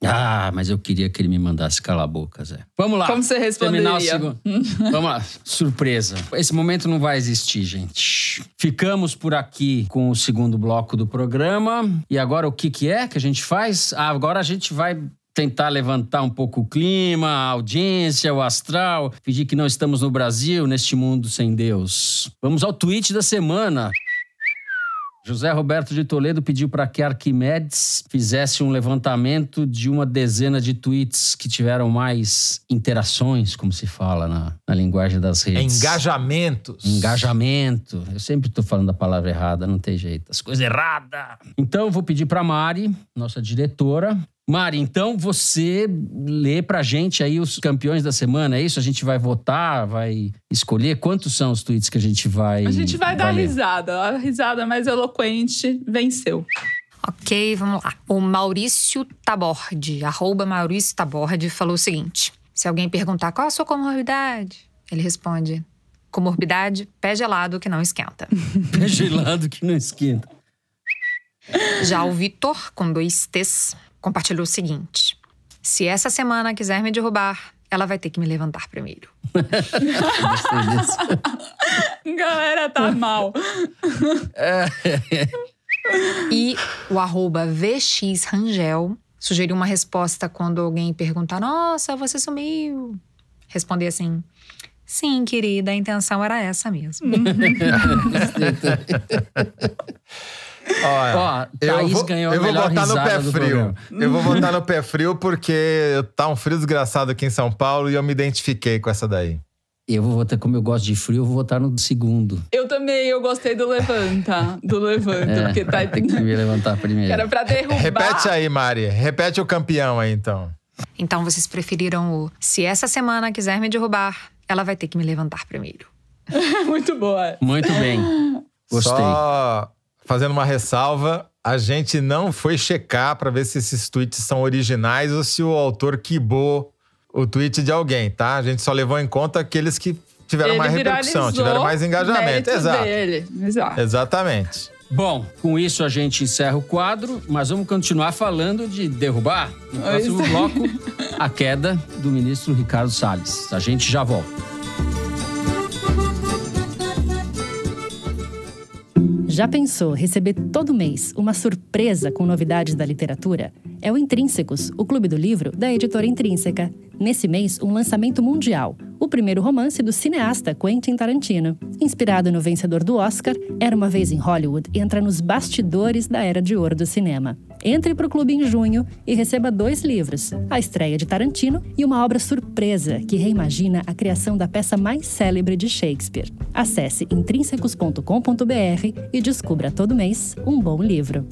Ah, mas eu queria que ele me mandasse calar a boca, Zé. Vamos lá. Como você responderia? Segundo... <laughs> Vamos lá. Surpresa. Esse momento não vai existir, gente. Ficamos por aqui com o segundo bloco do programa. E agora o que que é que a gente faz? Ah, agora a gente vai tentar levantar um pouco o clima, a audiência, o astral, fingir que não estamos no Brasil, neste mundo sem Deus. Vamos ao tweet da semana. José Roberto de Toledo pediu para que Arquimedes fizesse um levantamento de uma dezena de tweets que tiveram mais interações, como se fala na, na linguagem das redes. Engajamentos. Engajamento. Eu sempre estou falando a palavra errada, não tem jeito. As coisas erradas. Então, eu vou pedir para Mari, nossa diretora, Mari, então você lê pra gente aí os campeões da semana, é isso? A gente vai votar, vai escolher quantos são os tweets que a gente vai. A gente vai, dar risada, a risada mais eloquente venceu. Ok, vamos lá. O Maurício Taborde, arroba Maurício Taborde, falou o seguinte: se alguém perguntar qual a sua comorbidade, ele responde: comorbidade, pé gelado que não esquenta. <laughs> pé gelado que não esquenta. Já o Vitor, com dois T's, compartilhou o seguinte: se essa semana quiser me derrubar, ela vai ter que me levantar primeiro. <laughs> Galera, tá mal. <laughs> e o arroba VXRangel sugeriu uma resposta quando alguém perguntar: Nossa, você sumiu. Responder assim: Sim, querida, a intenção era essa mesmo. Uhum. <laughs> Olha, Ó, Thaís eu vou, ganhou a eu vou botar no pé frio. Eu vou botar no pé frio porque tá um frio desgraçado aqui em São Paulo e eu me identifiquei com essa daí. Eu vou votar, como eu gosto de frio, eu vou votar no segundo. Eu também, eu gostei do levanta. Do levanta, é, porque tá. Tem que me levantar primeiro. Era pra derrubar. Repete aí, Mari. Repete o campeão aí, então. Então vocês preferiram o. Se essa semana quiser me derrubar, ela vai ter que me levantar primeiro. <laughs> Muito boa. Muito bem. <laughs> Gostei. Só fazendo uma ressalva, a gente não foi checar para ver se esses tweets são originais ou se o autor quibou o tweet de alguém, tá? A gente só levou em conta aqueles que tiveram ele mais repercussão, tiveram mais engajamento. Exato. Dele. Exato. Exatamente. Bom, com isso a gente encerra o quadro, mas vamos continuar falando de derrubar. No próximo bloco, a queda do ministro Ricardo Salles. A gente já volta. Já pensou receber todo mês uma surpresa com novidades da literatura? É o Intrínsecos, o clube do livro da editora Intrínseca. Nesse mês, um lançamento mundial, o primeiro romance do cineasta Quentin Tarantino. Inspirado no vencedor do Oscar, Era uma Vez em Hollywood entra nos bastidores da era de ouro do cinema. Entre para o clube em junho e receba dois livros: a estreia de Tarantino e uma obra surpresa que reimagina a criação da peça mais célebre de Shakespeare. Acesse intrínsecos.com.br e descubra todo mês um bom livro.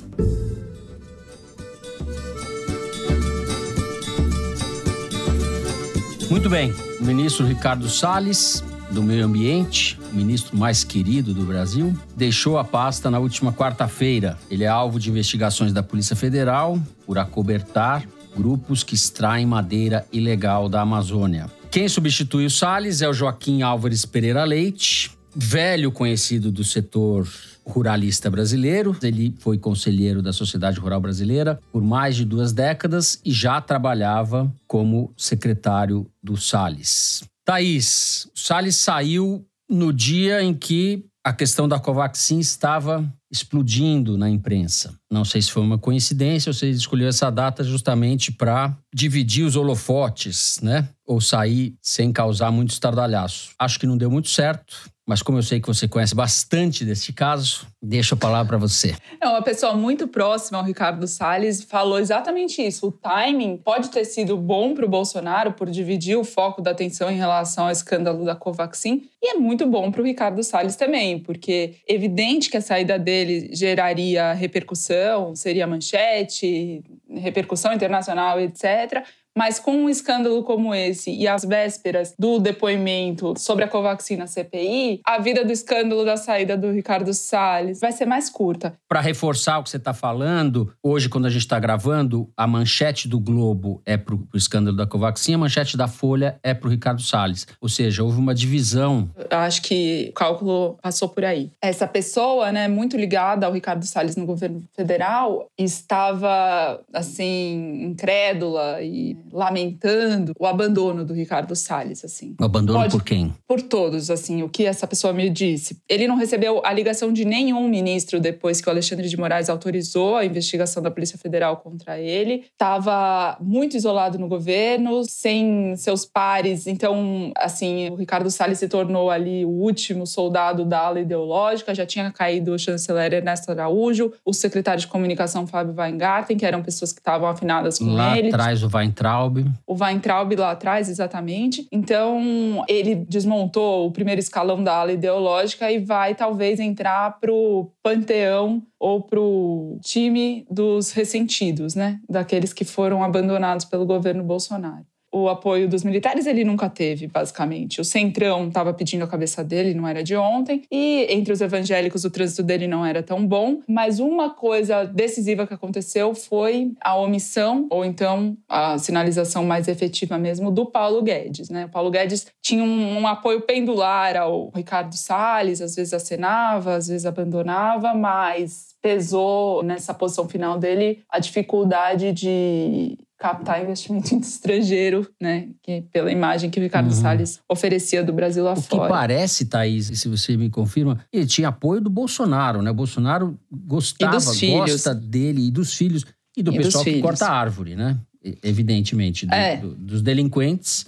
Muito bem, ministro Ricardo Salles, do Meio Ambiente, o ministro mais querido do Brasil, deixou a pasta na última quarta-feira. Ele é alvo de investigações da Polícia Federal por acobertar grupos que extraem madeira ilegal da Amazônia. Quem substitui o Salles é o Joaquim Álvares Pereira Leite, velho conhecido do setor ruralista brasileiro. Ele foi conselheiro da Sociedade Rural Brasileira por mais de duas décadas e já trabalhava como secretário do Salles. Thaís, o Salles saiu no dia em que a questão da Covaxin estava explodindo na imprensa. Não sei se foi uma coincidência ou se ele escolheu essa data justamente para dividir os holofotes, né? Ou sair sem causar muito estardalhaço. Acho que não deu muito certo. Mas como eu sei que você conhece bastante deste caso, deixo a palavra para você. É uma pessoa muito próxima ao Ricardo Salles falou exatamente isso. O timing pode ter sido bom para o Bolsonaro por dividir o foco da atenção em relação ao escândalo da Covaxin e é muito bom para o Ricardo Salles também, porque é evidente que a saída dele geraria repercussão, seria manchete, repercussão internacional, etc. Mas com um escândalo como esse e as vésperas do depoimento sobre a Covaxina CPI, a vida do escândalo da saída do Ricardo Salles vai ser mais curta. Para reforçar o que você está falando, hoje, quando a gente está gravando, a manchete do Globo é para o escândalo da Covaxina a manchete da Folha é para o Ricardo Salles. Ou seja, houve uma divisão. Eu acho que o cálculo passou por aí. Essa pessoa, né, muito ligada ao Ricardo Salles no governo federal, estava, assim, incrédula e lamentando o abandono do Ricardo Salles, assim. O abandono Pode, por quem? Por todos, assim, o que essa pessoa me disse. Ele não recebeu a ligação de nenhum ministro depois que o Alexandre de Moraes autorizou a investigação da Polícia Federal contra ele. Estava muito isolado no governo, sem seus pares. Então, assim, o Ricardo Salles se tornou ali o último soldado da ala ideológica. Já tinha caído o chanceler Ernesto Araújo, o secretário de comunicação Fábio Weingarten, que eram pessoas que estavam afinadas com Lá ele. Lá atrás o Weintraub Weintraub. O Weintraub lá atrás, exatamente. Então, ele desmontou o primeiro escalão da ala ideológica e vai talvez entrar pro panteão ou pro time dos ressentidos, né? Daqueles que foram abandonados pelo governo Bolsonaro o apoio dos militares ele nunca teve, basicamente. O centrão estava pedindo a cabeça dele, não era de ontem, e entre os evangélicos o trânsito dele não era tão bom. Mas uma coisa decisiva que aconteceu foi a omissão, ou então a sinalização mais efetiva mesmo, do Paulo Guedes. Né? O Paulo Guedes tinha um, um apoio pendular ao Ricardo Salles, às vezes acenava, às vezes abandonava, mas pesou nessa posição final dele a dificuldade de captar investimento <laughs> estrangeiro, né? Que, pela imagem que o Ricardo uhum. Salles oferecia do Brasil lá o fora. que parece, Thaís, se você me confirma, ele tinha apoio do Bolsonaro, né? O Bolsonaro gostava, gosta dele e dos filhos e do e pessoal que corta a árvore, né? Evidentemente, do, é. do, dos delinquentes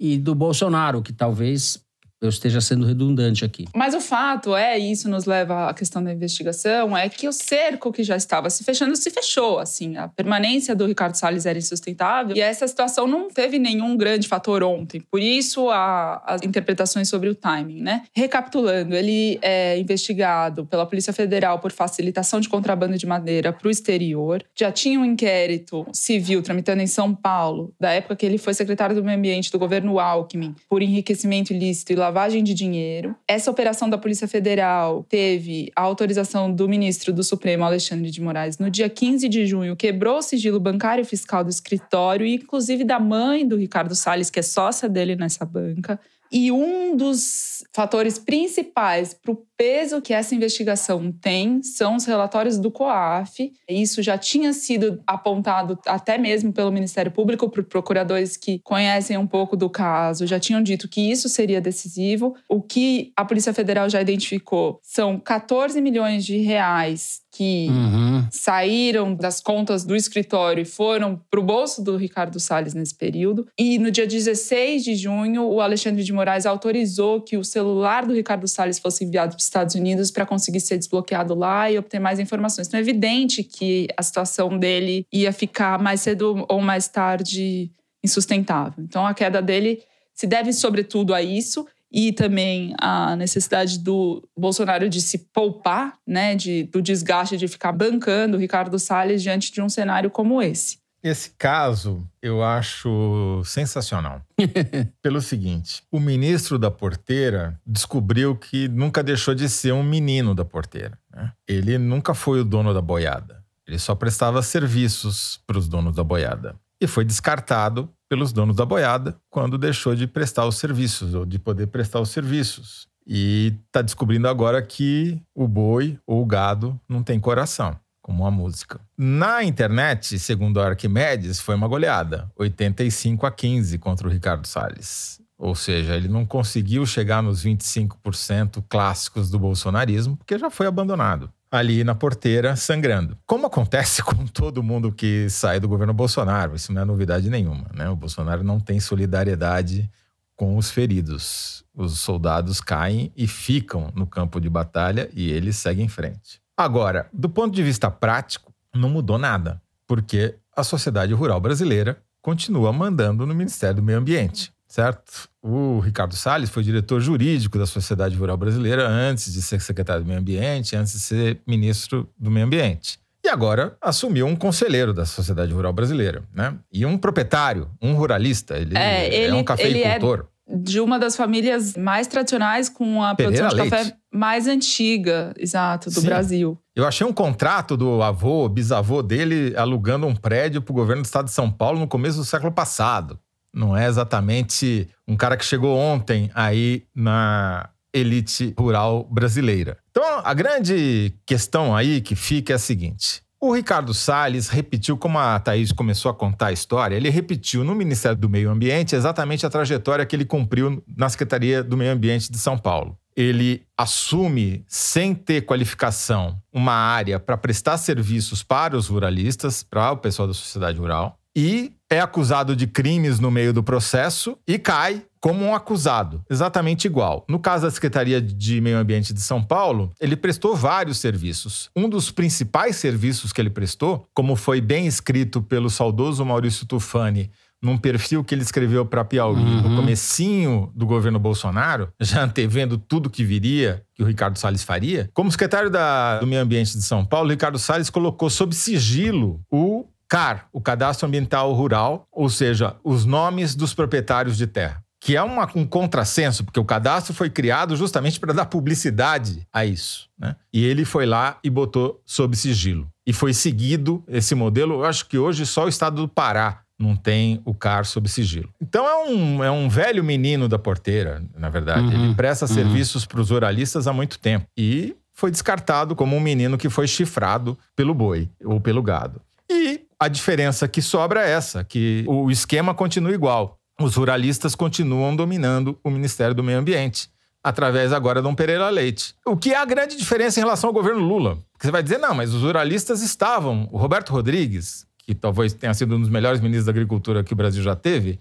e do Bolsonaro, que talvez eu esteja sendo redundante aqui. Mas o fato é, e isso nos leva à questão da investigação, é que o cerco que já estava se fechando se fechou, assim, a permanência do Ricardo Salles era insustentável e essa situação não teve nenhum grande fator ontem. Por isso a, as interpretações sobre o timing, né? Recapitulando, ele é investigado pela Polícia Federal por facilitação de contrabando de madeira para o exterior. Já tinha um inquérito civil tramitando em São Paulo, da época que ele foi secretário do Meio Ambiente do governo Alckmin, por enriquecimento ilícito e lavagem de dinheiro. Essa operação da Polícia Federal teve a autorização do ministro do Supremo, Alexandre de Moraes, no dia 15 de junho, quebrou o sigilo bancário e fiscal do escritório e, inclusive, da mãe do Ricardo Salles, que é sócia dele nessa banca. E um dos fatores principais para o peso que essa investigação tem são os relatórios do COAF. Isso já tinha sido apontado até mesmo pelo Ministério Público, por procuradores que conhecem um pouco do caso, já tinham dito que isso seria decisivo. O que a Polícia Federal já identificou são 14 milhões de reais que uhum. saíram das contas do escritório e foram para o bolso do Ricardo Salles nesse período. E no dia 16 de junho, o Alexandre de Moraes autorizou que o celular do Ricardo Salles fosse enviado para os Estados Unidos para conseguir ser desbloqueado lá e obter mais informações. Então é evidente que a situação dele ia ficar mais cedo ou mais tarde insustentável. Então a queda dele se deve sobretudo a isso e também a necessidade do Bolsonaro de se poupar, né, de, do desgaste de ficar bancando o Ricardo Salles diante de um cenário como esse. Esse caso eu acho sensacional. <laughs> Pelo seguinte: o ministro da porteira descobriu que nunca deixou de ser um menino da porteira. Né? Ele nunca foi o dono da boiada. Ele só prestava serviços para os donos da boiada e foi descartado pelos donos da boiada quando deixou de prestar os serviços ou de poder prestar os serviços. E está descobrindo agora que o boi ou o gado não tem coração, como a música. Na internet, segundo a Arquimedes, foi uma goleada, 85 a 15 contra o Ricardo Salles. Ou seja, ele não conseguiu chegar nos 25% clássicos do bolsonarismo porque já foi abandonado ali na porteira, sangrando. Como acontece <laughs> com todo mundo que sai do governo Bolsonaro, isso não é novidade nenhuma, né? O Bolsonaro não tem solidariedade com os feridos. Os soldados caem e ficam no campo de batalha e eles seguem em frente. Agora, do ponto de vista prático, não mudou nada, porque a sociedade rural brasileira continua mandando no Ministério do Meio Ambiente certo? O Ricardo Salles foi diretor jurídico da Sociedade Rural Brasileira antes de ser secretário do Meio Ambiente, antes de ser ministro do Meio Ambiente. E agora assumiu um conselheiro da Sociedade Rural Brasileira, né? E um proprietário, um ruralista. Ele é, é ele, é um cafeicultor. É de uma das famílias mais tradicionais com a Pereira produção de Leite. café mais antiga, exato, do Sim. Brasil. Eu achei um contrato do avô, bisavô dele, alugando um prédio para o governo do estado de São Paulo no começo do século passado não é exatamente um cara que chegou ontem aí na elite rural brasileira. Então, a grande questão aí que fica é a seguinte: o Ricardo Salles repetiu, como a Thaís começou a contar a história, ele repetiu no Ministério do Meio Ambiente exatamente a trajetória que ele cumpriu na Secretaria do Meio Ambiente de São Paulo. Ele assume, sem ter qualificação, uma área para prestar serviços para os ruralistas, para o pessoal da sociedade rural e é acusado de crimes no meio do processo e cai como um acusado, exatamente igual. No caso da Secretaria de Meio Ambiente de São Paulo, ele prestou vários serviços. Um dos principais serviços que ele prestou, como foi bem escrito pelo saudoso Maurício Tufani num perfil que ele escreveu para Piauí uhum. no comecinho do governo Bolsonaro, <laughs> já antevendo tudo que viria, que o Ricardo Salles faria, como secretário da, do Meio Ambiente de São Paulo, Ricardo Salles colocou sob sigilo o CAR, o Cadastro Ambiental Rural, ou seja, os nomes dos proprietários de terra. Que é uma, um contrassenso, porque o cadastro foi criado justamente para dar publicidade a isso. Né? E ele foi lá e botou sob sigilo. E foi seguido esse modelo, eu acho que hoje só o estado do Pará não tem o CAR sob sigilo. Então é um, é um velho menino da porteira, na verdade. Uhum, ele presta uhum. serviços para os oralistas há muito tempo e foi descartado como um menino que foi chifrado pelo boi ou pelo gado. E a diferença que sobra é essa, que o esquema continua igual. Os ruralistas continuam dominando o Ministério do Meio Ambiente, através agora de um Pereira Leite. O que é a grande diferença em relação ao governo Lula? Porque você vai dizer, não, mas os ruralistas estavam. O Roberto Rodrigues, que talvez tenha sido um dos melhores ministros da Agricultura que o Brasil já teve,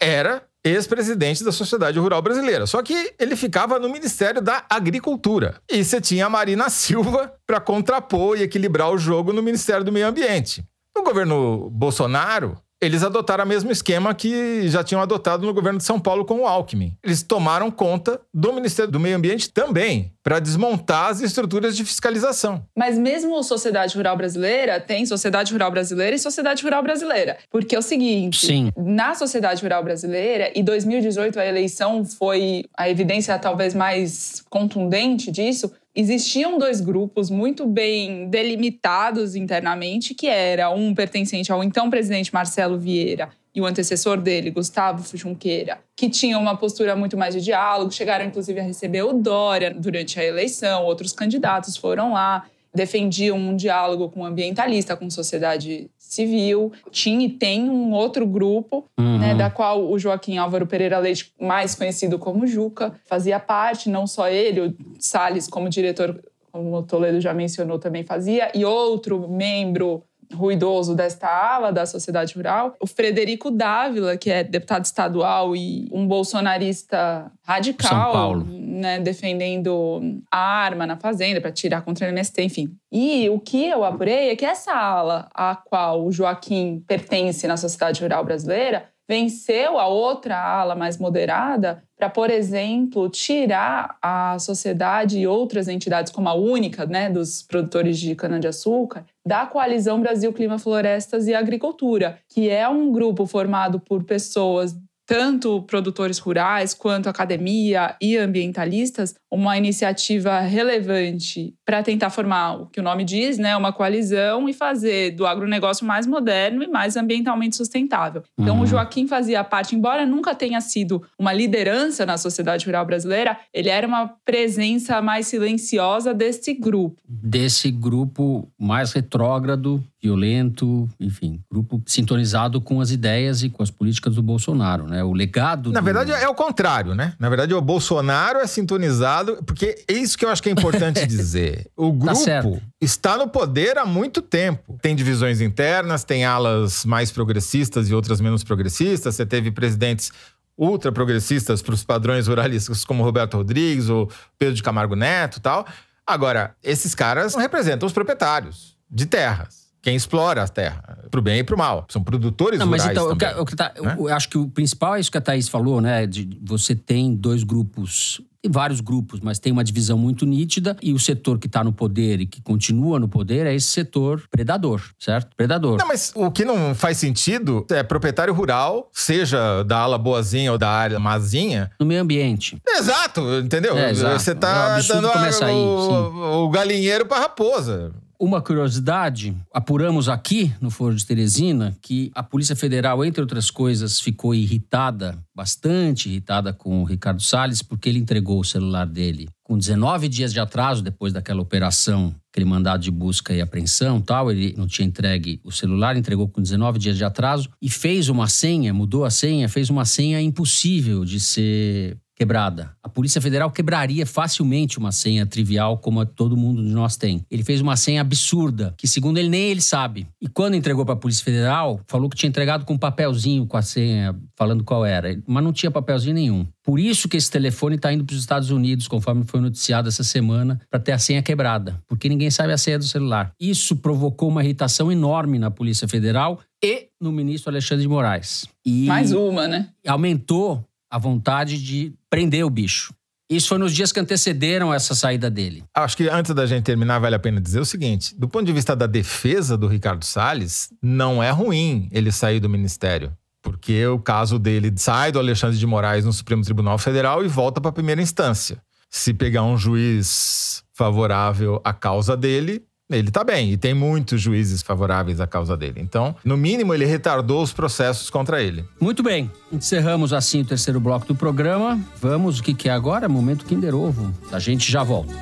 era ex-presidente da Sociedade Rural Brasileira. Só que ele ficava no Ministério da Agricultura. E você tinha a Marina Silva para contrapor e equilibrar o jogo no Ministério do Meio Ambiente. No governo Bolsonaro, eles adotaram o mesmo esquema que já tinham adotado no governo de São Paulo com o Alckmin. Eles tomaram conta do Ministério do Meio Ambiente também, para desmontar as estruturas de fiscalização. Mas mesmo sociedade rural brasileira tem sociedade rural brasileira e sociedade rural brasileira. Porque é o seguinte, Sim. na sociedade rural brasileira, e 2018 a eleição foi a evidência talvez mais contundente disso, existiam dois grupos muito bem delimitados internamente, que era um pertencente ao então presidente Marcelo Vieira e o antecessor dele, Gustavo Junqueira, que tinha uma postura muito mais de diálogo, chegaram inclusive a receber o Dória durante a eleição, outros candidatos foram lá, defendiam um diálogo com o ambientalista, com sociedade civil. Tinha e tem um outro grupo, né, uhum. né, da qual o Joaquim Álvaro Pereira Leite, mais conhecido como Juca, fazia parte, não só ele, o Salles como diretor como o Toledo já mencionou, também fazia, e outro membro ruidoso desta ala da sociedade rural, o Frederico Dávila, que é deputado estadual e um bolsonarista radical, né, defendendo a arma na fazenda para tirar contra o MST, enfim. E o que eu apurei é que essa ala a qual o Joaquim pertence na sociedade rural brasileira venceu a outra ala mais moderada para, por exemplo, tirar a sociedade e outras entidades, como a única né, dos produtores de cana-de-açúcar, da coalizão Brasil Clima Florestas e Agricultura, que é um grupo formado por pessoas tanto produtores rurais quanto academia e ambientalistas, uma iniciativa relevante para tentar formar o que o nome diz, né, uma coalizão e fazer do agronegócio mais moderno e mais ambientalmente sustentável. Então, uhum. o Joaquim fazia parte, embora nunca tenha sido uma liderança na sociedade rural brasileira, ele era uma presença mais silenciosa desse grupo. Desse grupo mais retrógrado violento, enfim, grupo sintonizado com as ideias e com as políticas do Bolsonaro, né? O legado. Na do... verdade, é o contrário, né? Na verdade, o Bolsonaro é sintonizado, porque é isso que eu acho que é importante <laughs> dizer. O tá grupo tá está no poder há muito tempo. Tem divisões internas, tem alas mais progressistas e outras menos progressistas. Você teve presidentes ultra progressistas para os padrões ruralistas como Roberto Rodrigues ou Pedro de Camargo Neto, tal. Agora, esses caras não representam os proprietários de terras quem explora a terra, pro bem e pro mal. São produtores não, mas então, também, eu, tá, eu, tá, né? eu, acho que o principal é isso que a Thaís falou, né? De, você tem dois grupos tem vários grupos, mas tem uma divisão muito nítida e o setor que está no poder e que continua no poder é esse setor predador, certo? Predador. Não, mas o que não faz sentido é proprietário rural, seja da ala boazinha ou da área mazinha. No meio ambiente. Exato, entendeu? É, exato. Você está é um dando a, aí, o, o, galinheiro para raposa. Uma curiosidade, apuramos aqui no Foro de Teresina que a Polícia Federal, entre outras coisas, ficou irritada, bastante irritada com o Ricardo Salles, porque ele entregou o celular dele com 19 dias de atraso depois daquela operação, aquele mandado de busca e apreensão tal, ele não tinha entregue o celular, entregou com 19 dias de atraso e fez uma senha, mudou a senha, fez uma senha impossível de ser quebrada. A Polícia Federal quebraria facilmente uma senha trivial como todo mundo de nós tem. Ele fez uma senha absurda, que segundo ele nem ele sabe. E quando entregou para a Polícia Federal, falou que tinha entregado com um papelzinho com a senha, falando qual era, mas não tinha papelzinho nenhum. Por isso que esse telefone está indo para os Estados Unidos, conforme foi noticiado essa semana, para ter a senha quebrada, porque ninguém sabe a senha do celular. Isso provocou uma irritação enorme na Polícia Federal e no ministro Alexandre de Moraes. E Mais uma, né? Aumentou a vontade de prender o bicho. Isso foi nos dias que antecederam essa saída dele. Acho que antes da gente terminar, vale a pena dizer o seguinte: do ponto de vista da defesa do Ricardo Salles, não é ruim ele sair do ministério. Porque o caso dele sai do Alexandre de Moraes no Supremo Tribunal Federal e volta para a primeira instância. Se pegar um juiz favorável à causa dele, ele está bem e tem muitos juízes favoráveis à causa dele. Então, no mínimo, ele retardou os processos contra ele. Muito bem. Encerramos assim o terceiro bloco do programa. Vamos, o que, que é agora? Momento Kinder Ovo. A gente já volta.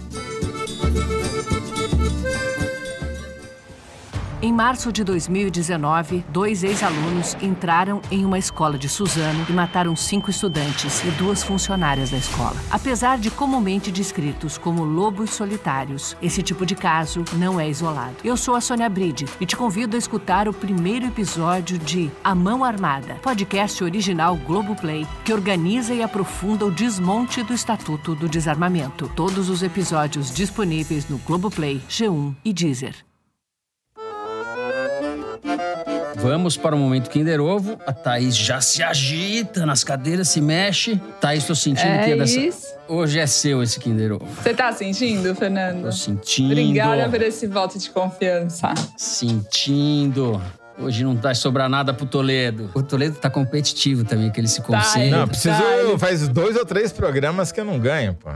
Em março de 2019, dois ex-alunos entraram em uma escola de Suzano e mataram cinco estudantes e duas funcionárias da escola. Apesar de comumente descritos como lobos solitários, esse tipo de caso não é isolado. Eu sou a Sônia Bride e te convido a escutar o primeiro episódio de A Mão Armada, podcast original Globoplay, que organiza e aprofunda o desmonte do Estatuto do Desarmamento. Todos os episódios disponíveis no Globoplay, G1 e Deezer. Vamos para o momento Kinder Ovo. A Thaís já se agita nas cadeiras, se mexe. Thaís, tô sentindo é que é dessa. Isso. Hoje é seu esse Kinder Ovo. Você tá sentindo, Fernando? Tô sentindo. Obrigada por esse voto de confiança. Sentindo. Hoje não vai sobrar nada pro Toledo. O Toledo tá competitivo também, que ele se tá, concentra. não, preciso. Tá, Faz dois ou três programas que eu não ganho, pô.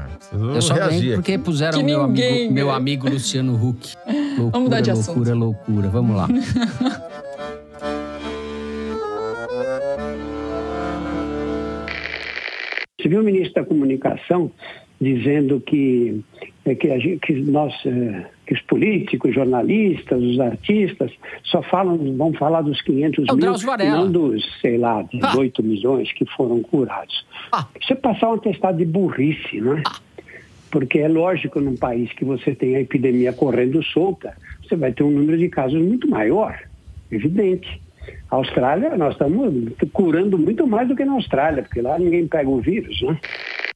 eu só reagir. Ganho porque puseram meu amigo, meu amigo Luciano Huck. Loucura, <laughs> Vamos mudar de loucura, assunto. Loucura, loucura. Vamos lá. <laughs> viu o ministro da Comunicação dizendo que, eh, que, gente, que, nós, eh, que os políticos, jornalistas, os artistas só falam, vão falar dos 500 é mil, não dos, sei lá, 18 ah. milhões que foram curados. Ah. Isso é passar um atestado de burrice, não é? Ah. Porque é lógico, num país que você tem a epidemia correndo solta, você vai ter um número de casos muito maior, evidente. A Austrália, nós estamos curando muito mais do que na Austrália, porque lá ninguém pega o vírus, né?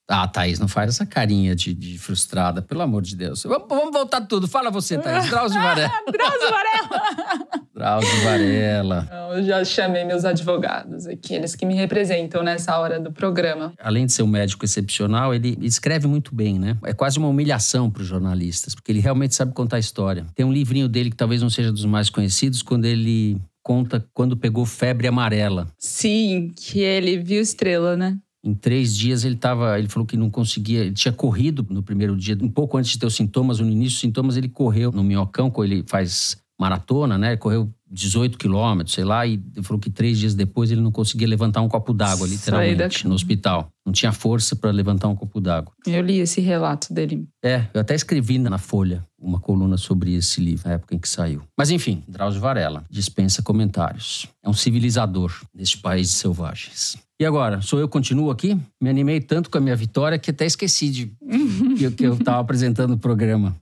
Ah, Thaís, não faz essa carinha de, de frustrada, pelo amor de Deus. Vamos, vamos voltar tudo. Fala você, Thaís. Drauzio Varela. <laughs> Drauzio Varela. Drauzio Varela. Eu já chamei meus advogados aqui, eles que me representam nessa hora do programa. Além de ser um médico excepcional, ele escreve muito bem, né? É quase uma humilhação para os jornalistas, porque ele realmente sabe contar a história. Tem um livrinho dele que talvez não seja dos mais conhecidos, quando ele conta quando pegou febre amarela. Sim, que ele viu estrela, né? Em três dias ele tava, ele falou que não conseguia, ele tinha corrido no primeiro dia, um pouco antes de ter os sintomas, no início dos sintomas ele correu no Minhocão, ele faz maratona, né? Ele correu 18 quilômetros, sei lá, e falou que três dias depois ele não conseguia levantar um copo d'água, literalmente, no hospital. Não tinha força para levantar um copo d'água. Eu li esse relato dele. É, eu até escrevi na Folha uma coluna sobre esse livro, na época em que saiu. Mas enfim, Drauzio Varela dispensa comentários. É um civilizador neste país de selvagens. E agora, sou eu continuo aqui? Me animei tanto com a minha vitória que até esqueci de <laughs> que eu estava apresentando o programa.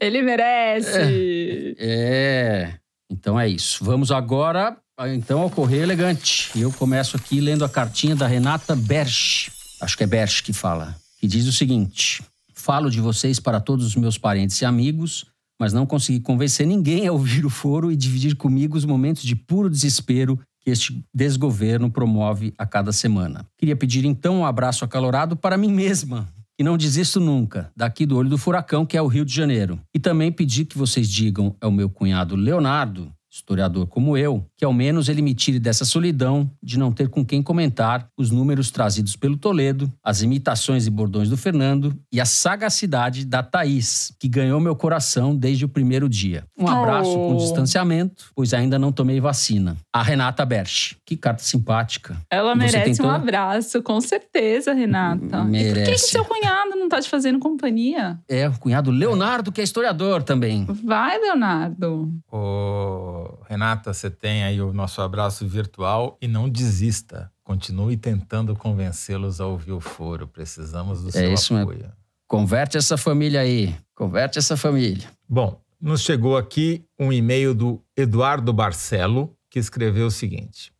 Ele merece! É. é. Então é isso. Vamos agora, ah, então, ao Correio Elegante. eu começo aqui lendo a cartinha da Renata Berch. Acho que é Berch que fala. Que diz o seguinte: Falo de vocês para todos os meus parentes e amigos, mas não consegui convencer ninguém a ouvir o foro e dividir comigo os momentos de puro desespero que este desgoverno promove a cada semana. Queria pedir então um abraço acalorado para mim mesma, e não desisto nunca, daqui do Olho do Furacão, que é o Rio de Janeiro. E também pedi que vocês digam ao é meu cunhado Leonardo historiador como eu, que ao menos ele me tire dessa solidão de não ter com quem comentar os números trazidos pelo Toledo, as imitações e bordões do Fernando e a sagacidade da Thaís, que ganhou meu coração desde o primeiro dia. Um abraço oh. com distanciamento, pois ainda não tomei vacina. A Renata Berch. Que carta simpática. Ela merece tentou... um né? abraço, com certeza, Renata. Merece. E por que, que seu cunhado não tá te fazendo companhia? É, o cunhado Leonardo, que é historiador também. Vai, Leonardo. Oh. Renata, você tem aí o nosso abraço virtual e não desista. Continue tentando convencê-los a ouvir o foro. Precisamos do é seu isso, apoio. Mesmo. Converte essa família aí. Converte essa família. Bom, nos chegou aqui um e-mail do Eduardo Barcelo, que escreveu o seguinte: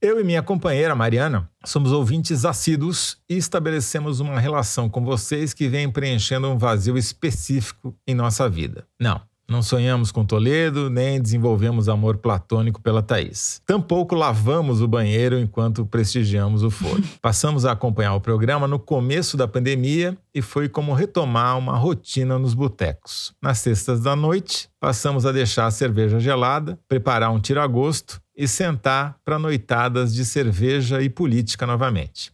Eu e minha companheira Mariana somos ouvintes assíduos e estabelecemos uma relação com vocês que vem preenchendo um vazio específico em nossa vida. Não, não sonhamos com Toledo, nem desenvolvemos amor platônico pela Thaís. Tampouco lavamos o banheiro enquanto prestigiamos o foro. <laughs> Passamos a acompanhar o programa no começo da pandemia e foi como retomar uma rotina nos botecos. Nas sextas da noite, passamos a deixar a cerveja gelada, preparar um tiro a gosto e sentar para noitadas de cerveja e política novamente.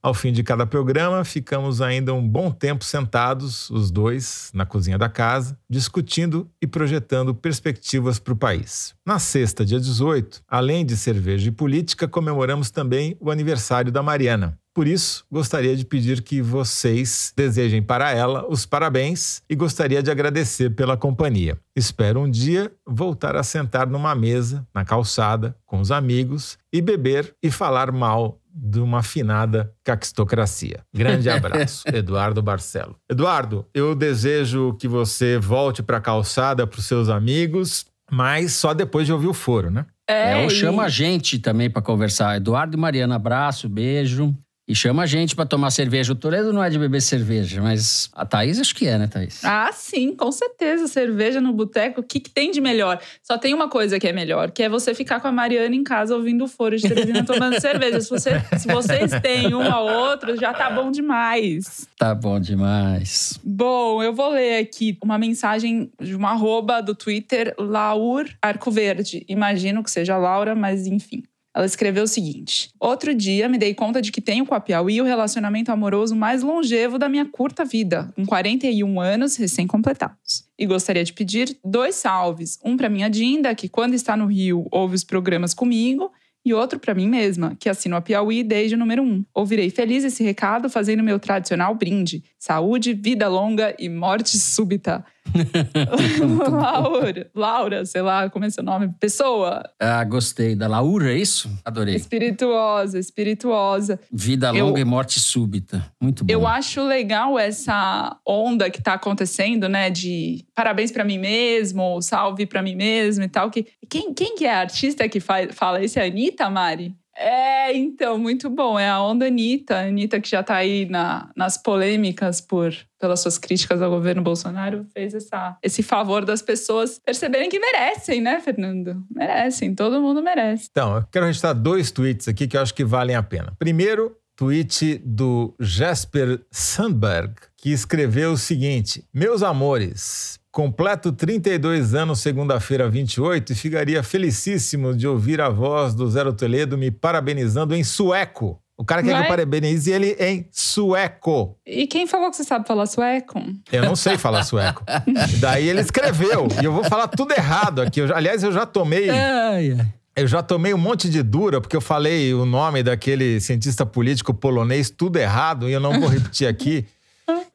Ao fim de cada programa, ficamos ainda um bom tempo sentados, os dois, na cozinha da casa, discutindo e projetando perspectivas para o país. Na sexta, dia 18, além de cerveja e política, comemoramos também o aniversário da Mariana. Por isso, gostaria de pedir que vocês desejem para ela os parabéns e gostaria de agradecer pela companhia. Espero um dia voltar a sentar numa mesa, na calçada, com os amigos e beber e falar mal de uma afinada caquistocracia. Grande abraço, <laughs> Eduardo Barcelo. Eduardo, eu desejo que você volte para a calçada para os seus amigos, mas só depois de ouvir o foro, né? É, é, ou chama a gente também para conversar. Eduardo e Mariana, abraço, beijo. E chama a gente para tomar cerveja. O Toledo não é de beber cerveja, mas a Thaís acho que é, né, Thaís? Ah, sim, com certeza. Cerveja no boteco, o que, que, tem de melhor? Só tem uma coisa que é melhor, que é você ficar com a Mariana em casa ouvindo o foro de Teresina tomando <laughs> cerveja. Se, você, se vocês têm um ou outro, já tá bom demais. Tá bom demais. Bom, eu vou ler aqui uma mensagem de uma arroba do Twitter, Laur Verde. Imagino que seja Laura, mas enfim. Ela escreveu o seguinte: Outro dia me dei conta de que tenho com a Piauí o relacionamento amoroso mais longevo da minha curta vida, com 41 anos recém-completados. E gostaria de pedir dois salves: um para minha Dinda, que quando está no Rio ouve os programas comigo, e outro para mim mesma, que assino a Piauí desde o número 1. Um. Ouvirei feliz esse recado fazendo meu tradicional brinde: saúde, vida longa e morte súbita. <laughs> Laura, Laura, sei lá como é seu nome, pessoa. Ah, gostei. Da Laura, é isso? Adorei. Espirituosa, espirituosa. Vida longa eu, e morte súbita. Muito bom. Eu acho legal essa onda que tá acontecendo, né? De parabéns para mim mesmo, salve para mim mesmo e tal. Que, quem, quem que é a artista que faz, fala isso? É a Anitta, Mari? É, então, muito bom. É a onda Anitta, Anitta que já está aí na, nas polêmicas por pelas suas críticas ao governo Bolsonaro, fez essa, esse favor das pessoas perceberem que merecem, né, Fernando? Merecem, todo mundo merece. Então, eu quero registrar dois tweets aqui que eu acho que valem a pena. Primeiro, tweet do Jasper Sandberg, que escreveu o seguinte: Meus amores, Completo 32 anos, segunda-feira, 28, e ficaria felicíssimo de ouvir a voz do Zero Toledo me parabenizando em sueco. O cara quer que eu parabenize ele em sueco. E quem falou que você sabe falar sueco? Eu não sei falar sueco. <laughs> Daí ele escreveu. E eu vou falar tudo errado aqui. Eu, aliás, eu já tomei. ai. Eu já tomei um monte de dura, porque eu falei o nome daquele cientista político polonês tudo errado, e eu não vou repetir aqui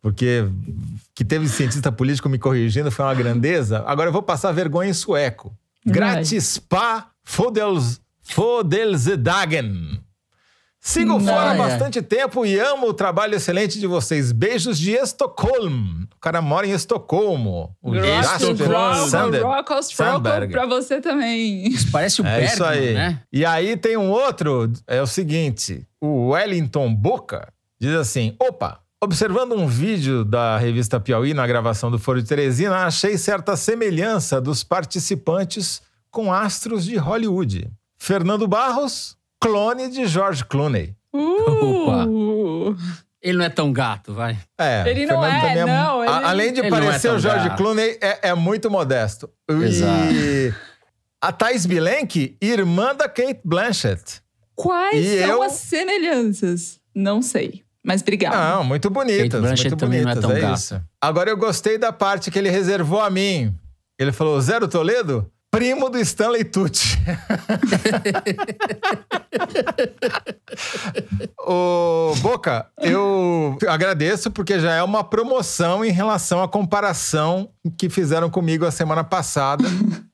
porque que teve cientista político me corrigindo foi uma grandeza. Agora eu vou passar vergonha em sueco. Gratispa fodels, Fodelsedagen. Sigo fora há bastante tempo e amo o trabalho excelente de vocês. Beijos de Estocolmo. O cara mora em Estocolmo. O Rocos Sandberg. pra você também. Isso parece o é Bergman, isso aí. né? E aí tem um outro, é o seguinte. O Wellington Boca diz assim, opa, Observando um vídeo da revista Piauí na gravação do Foro de Teresina, achei certa semelhança dos participantes com astros de Hollywood. Fernando Barros, clone de George Clooney. Uh. Ele não é tão gato, vai. É, ele não é, é, não. Além de ele é parecer é o George gato. Clooney, é, é muito modesto. Exato. E a Thais Bilenque, irmã da Kate Blanchett. Quais e são eu... as semelhanças? Não sei. Mas obrigado. Não, muito bonitas. muito é bonitas, é, é isso. Agora eu gostei da parte que ele reservou a mim. Ele falou: Zero Toledo? Primo do Stanley Tucci. <laughs> Ô, Boca, eu agradeço porque já é uma promoção em relação à comparação que fizeram comigo a semana passada,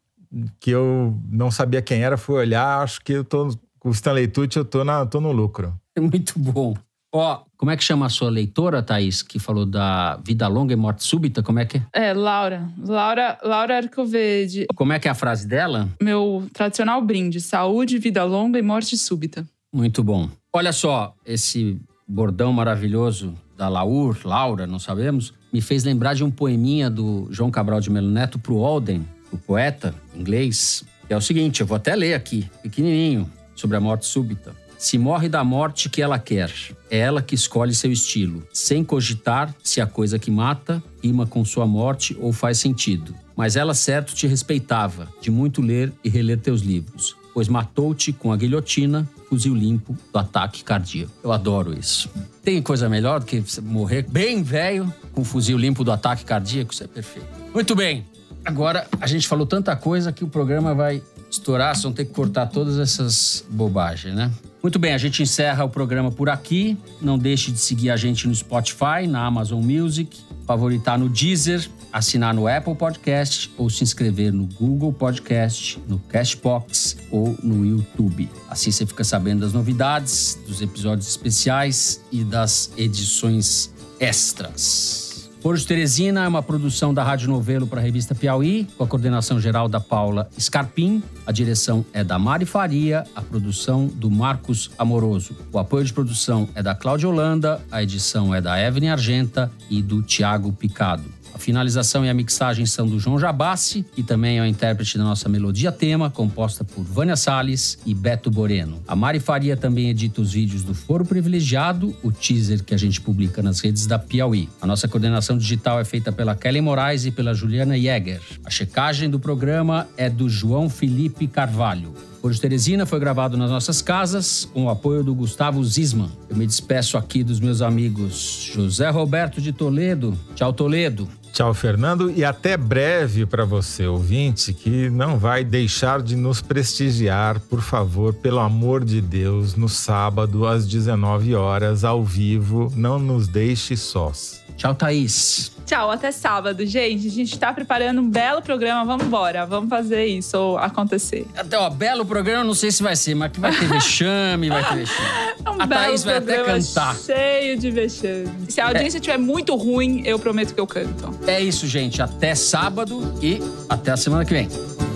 <laughs> que eu não sabia quem era, fui olhar, acho que eu tô com o Stanley Tucci, eu tô, na, tô no lucro. É muito bom. Ó, como é que chama a sua leitora, Thaís, que falou da vida longa e morte súbita? Como é que é? É, Laura. Laura, Laura Arcoverde. Como é que é a frase dela? Meu tradicional brinde: saúde, vida longa e morte súbita. Muito bom. Olha só, esse bordão maravilhoso da Laur, Laura, não sabemos, me fez lembrar de um poeminha do João Cabral de Melo Neto pro Alden, o poeta inglês. é o seguinte, eu vou até ler aqui, pequenininho, sobre a morte súbita se morre da morte que ela quer. É ela que escolhe seu estilo, sem cogitar se a coisa que mata rima com sua morte ou faz sentido. Mas ela certo te respeitava, de muito ler e reler teus livros, pois matou-te com a guilhotina, fuzil limpo do ataque cardíaco. Eu adoro isso. Tem coisa melhor do que morrer bem velho com fuzil limpo do ataque cardíaco? Isso é perfeito. Muito bem. Agora a gente falou tanta coisa que o programa vai estourar, vocês vão ter que cortar todas essas bobagens, né? Muito bem, a gente encerra o programa por aqui. Não deixe de seguir a gente no Spotify, na Amazon Music, favoritar no Deezer, assinar no Apple Podcast ou se inscrever no Google Podcast, no Cashbox ou no YouTube. Assim você fica sabendo das novidades, dos episódios especiais e das edições extras. Foro de Teresina é uma produção da Rádio Novelo para a revista Piauí, com a coordenação geral da Paula Scarpim. A direção é da Mari Faria, a produção do Marcos Amoroso. O apoio de produção é da Cláudia Holanda, a edição é da Evelyn Argenta e do Tiago Picado. A finalização e a mixagem são do João Jabassi, que também é o intérprete da nossa melodia tema, composta por Vânia Salles e Beto Boreno. A Mari Faria também edita os vídeos do Foro Privilegiado, o teaser que a gente publica nas redes da Piauí. A nossa coordenação digital é feita pela Kelly Moraes e pela Juliana Jäger. A checagem do programa é do João Felipe Carvalho. Hoje Teresina foi gravado nas nossas casas com o apoio do Gustavo Zisman. Eu me despeço aqui dos meus amigos José Roberto de Toledo. Tchau, Toledo. Tchau, Fernando, e até breve para você, ouvinte, que não vai deixar de nos prestigiar, por favor, pelo amor de Deus, no sábado às 19 horas, ao vivo, não nos deixe sós. Tchau, Thaís. Tchau, até sábado, gente. A gente tá preparando um belo programa. Vamos embora, vamos fazer isso acontecer. Até, ó, belo programa, não sei se vai ser, mas que vai ter vexame, vai ter vexame. É <laughs> um a belo Thaís vai até cantar. Cheio de vexame. Se a é. audiência estiver muito ruim, eu prometo que eu canto. É isso, gente. Até sábado e até a semana que vem.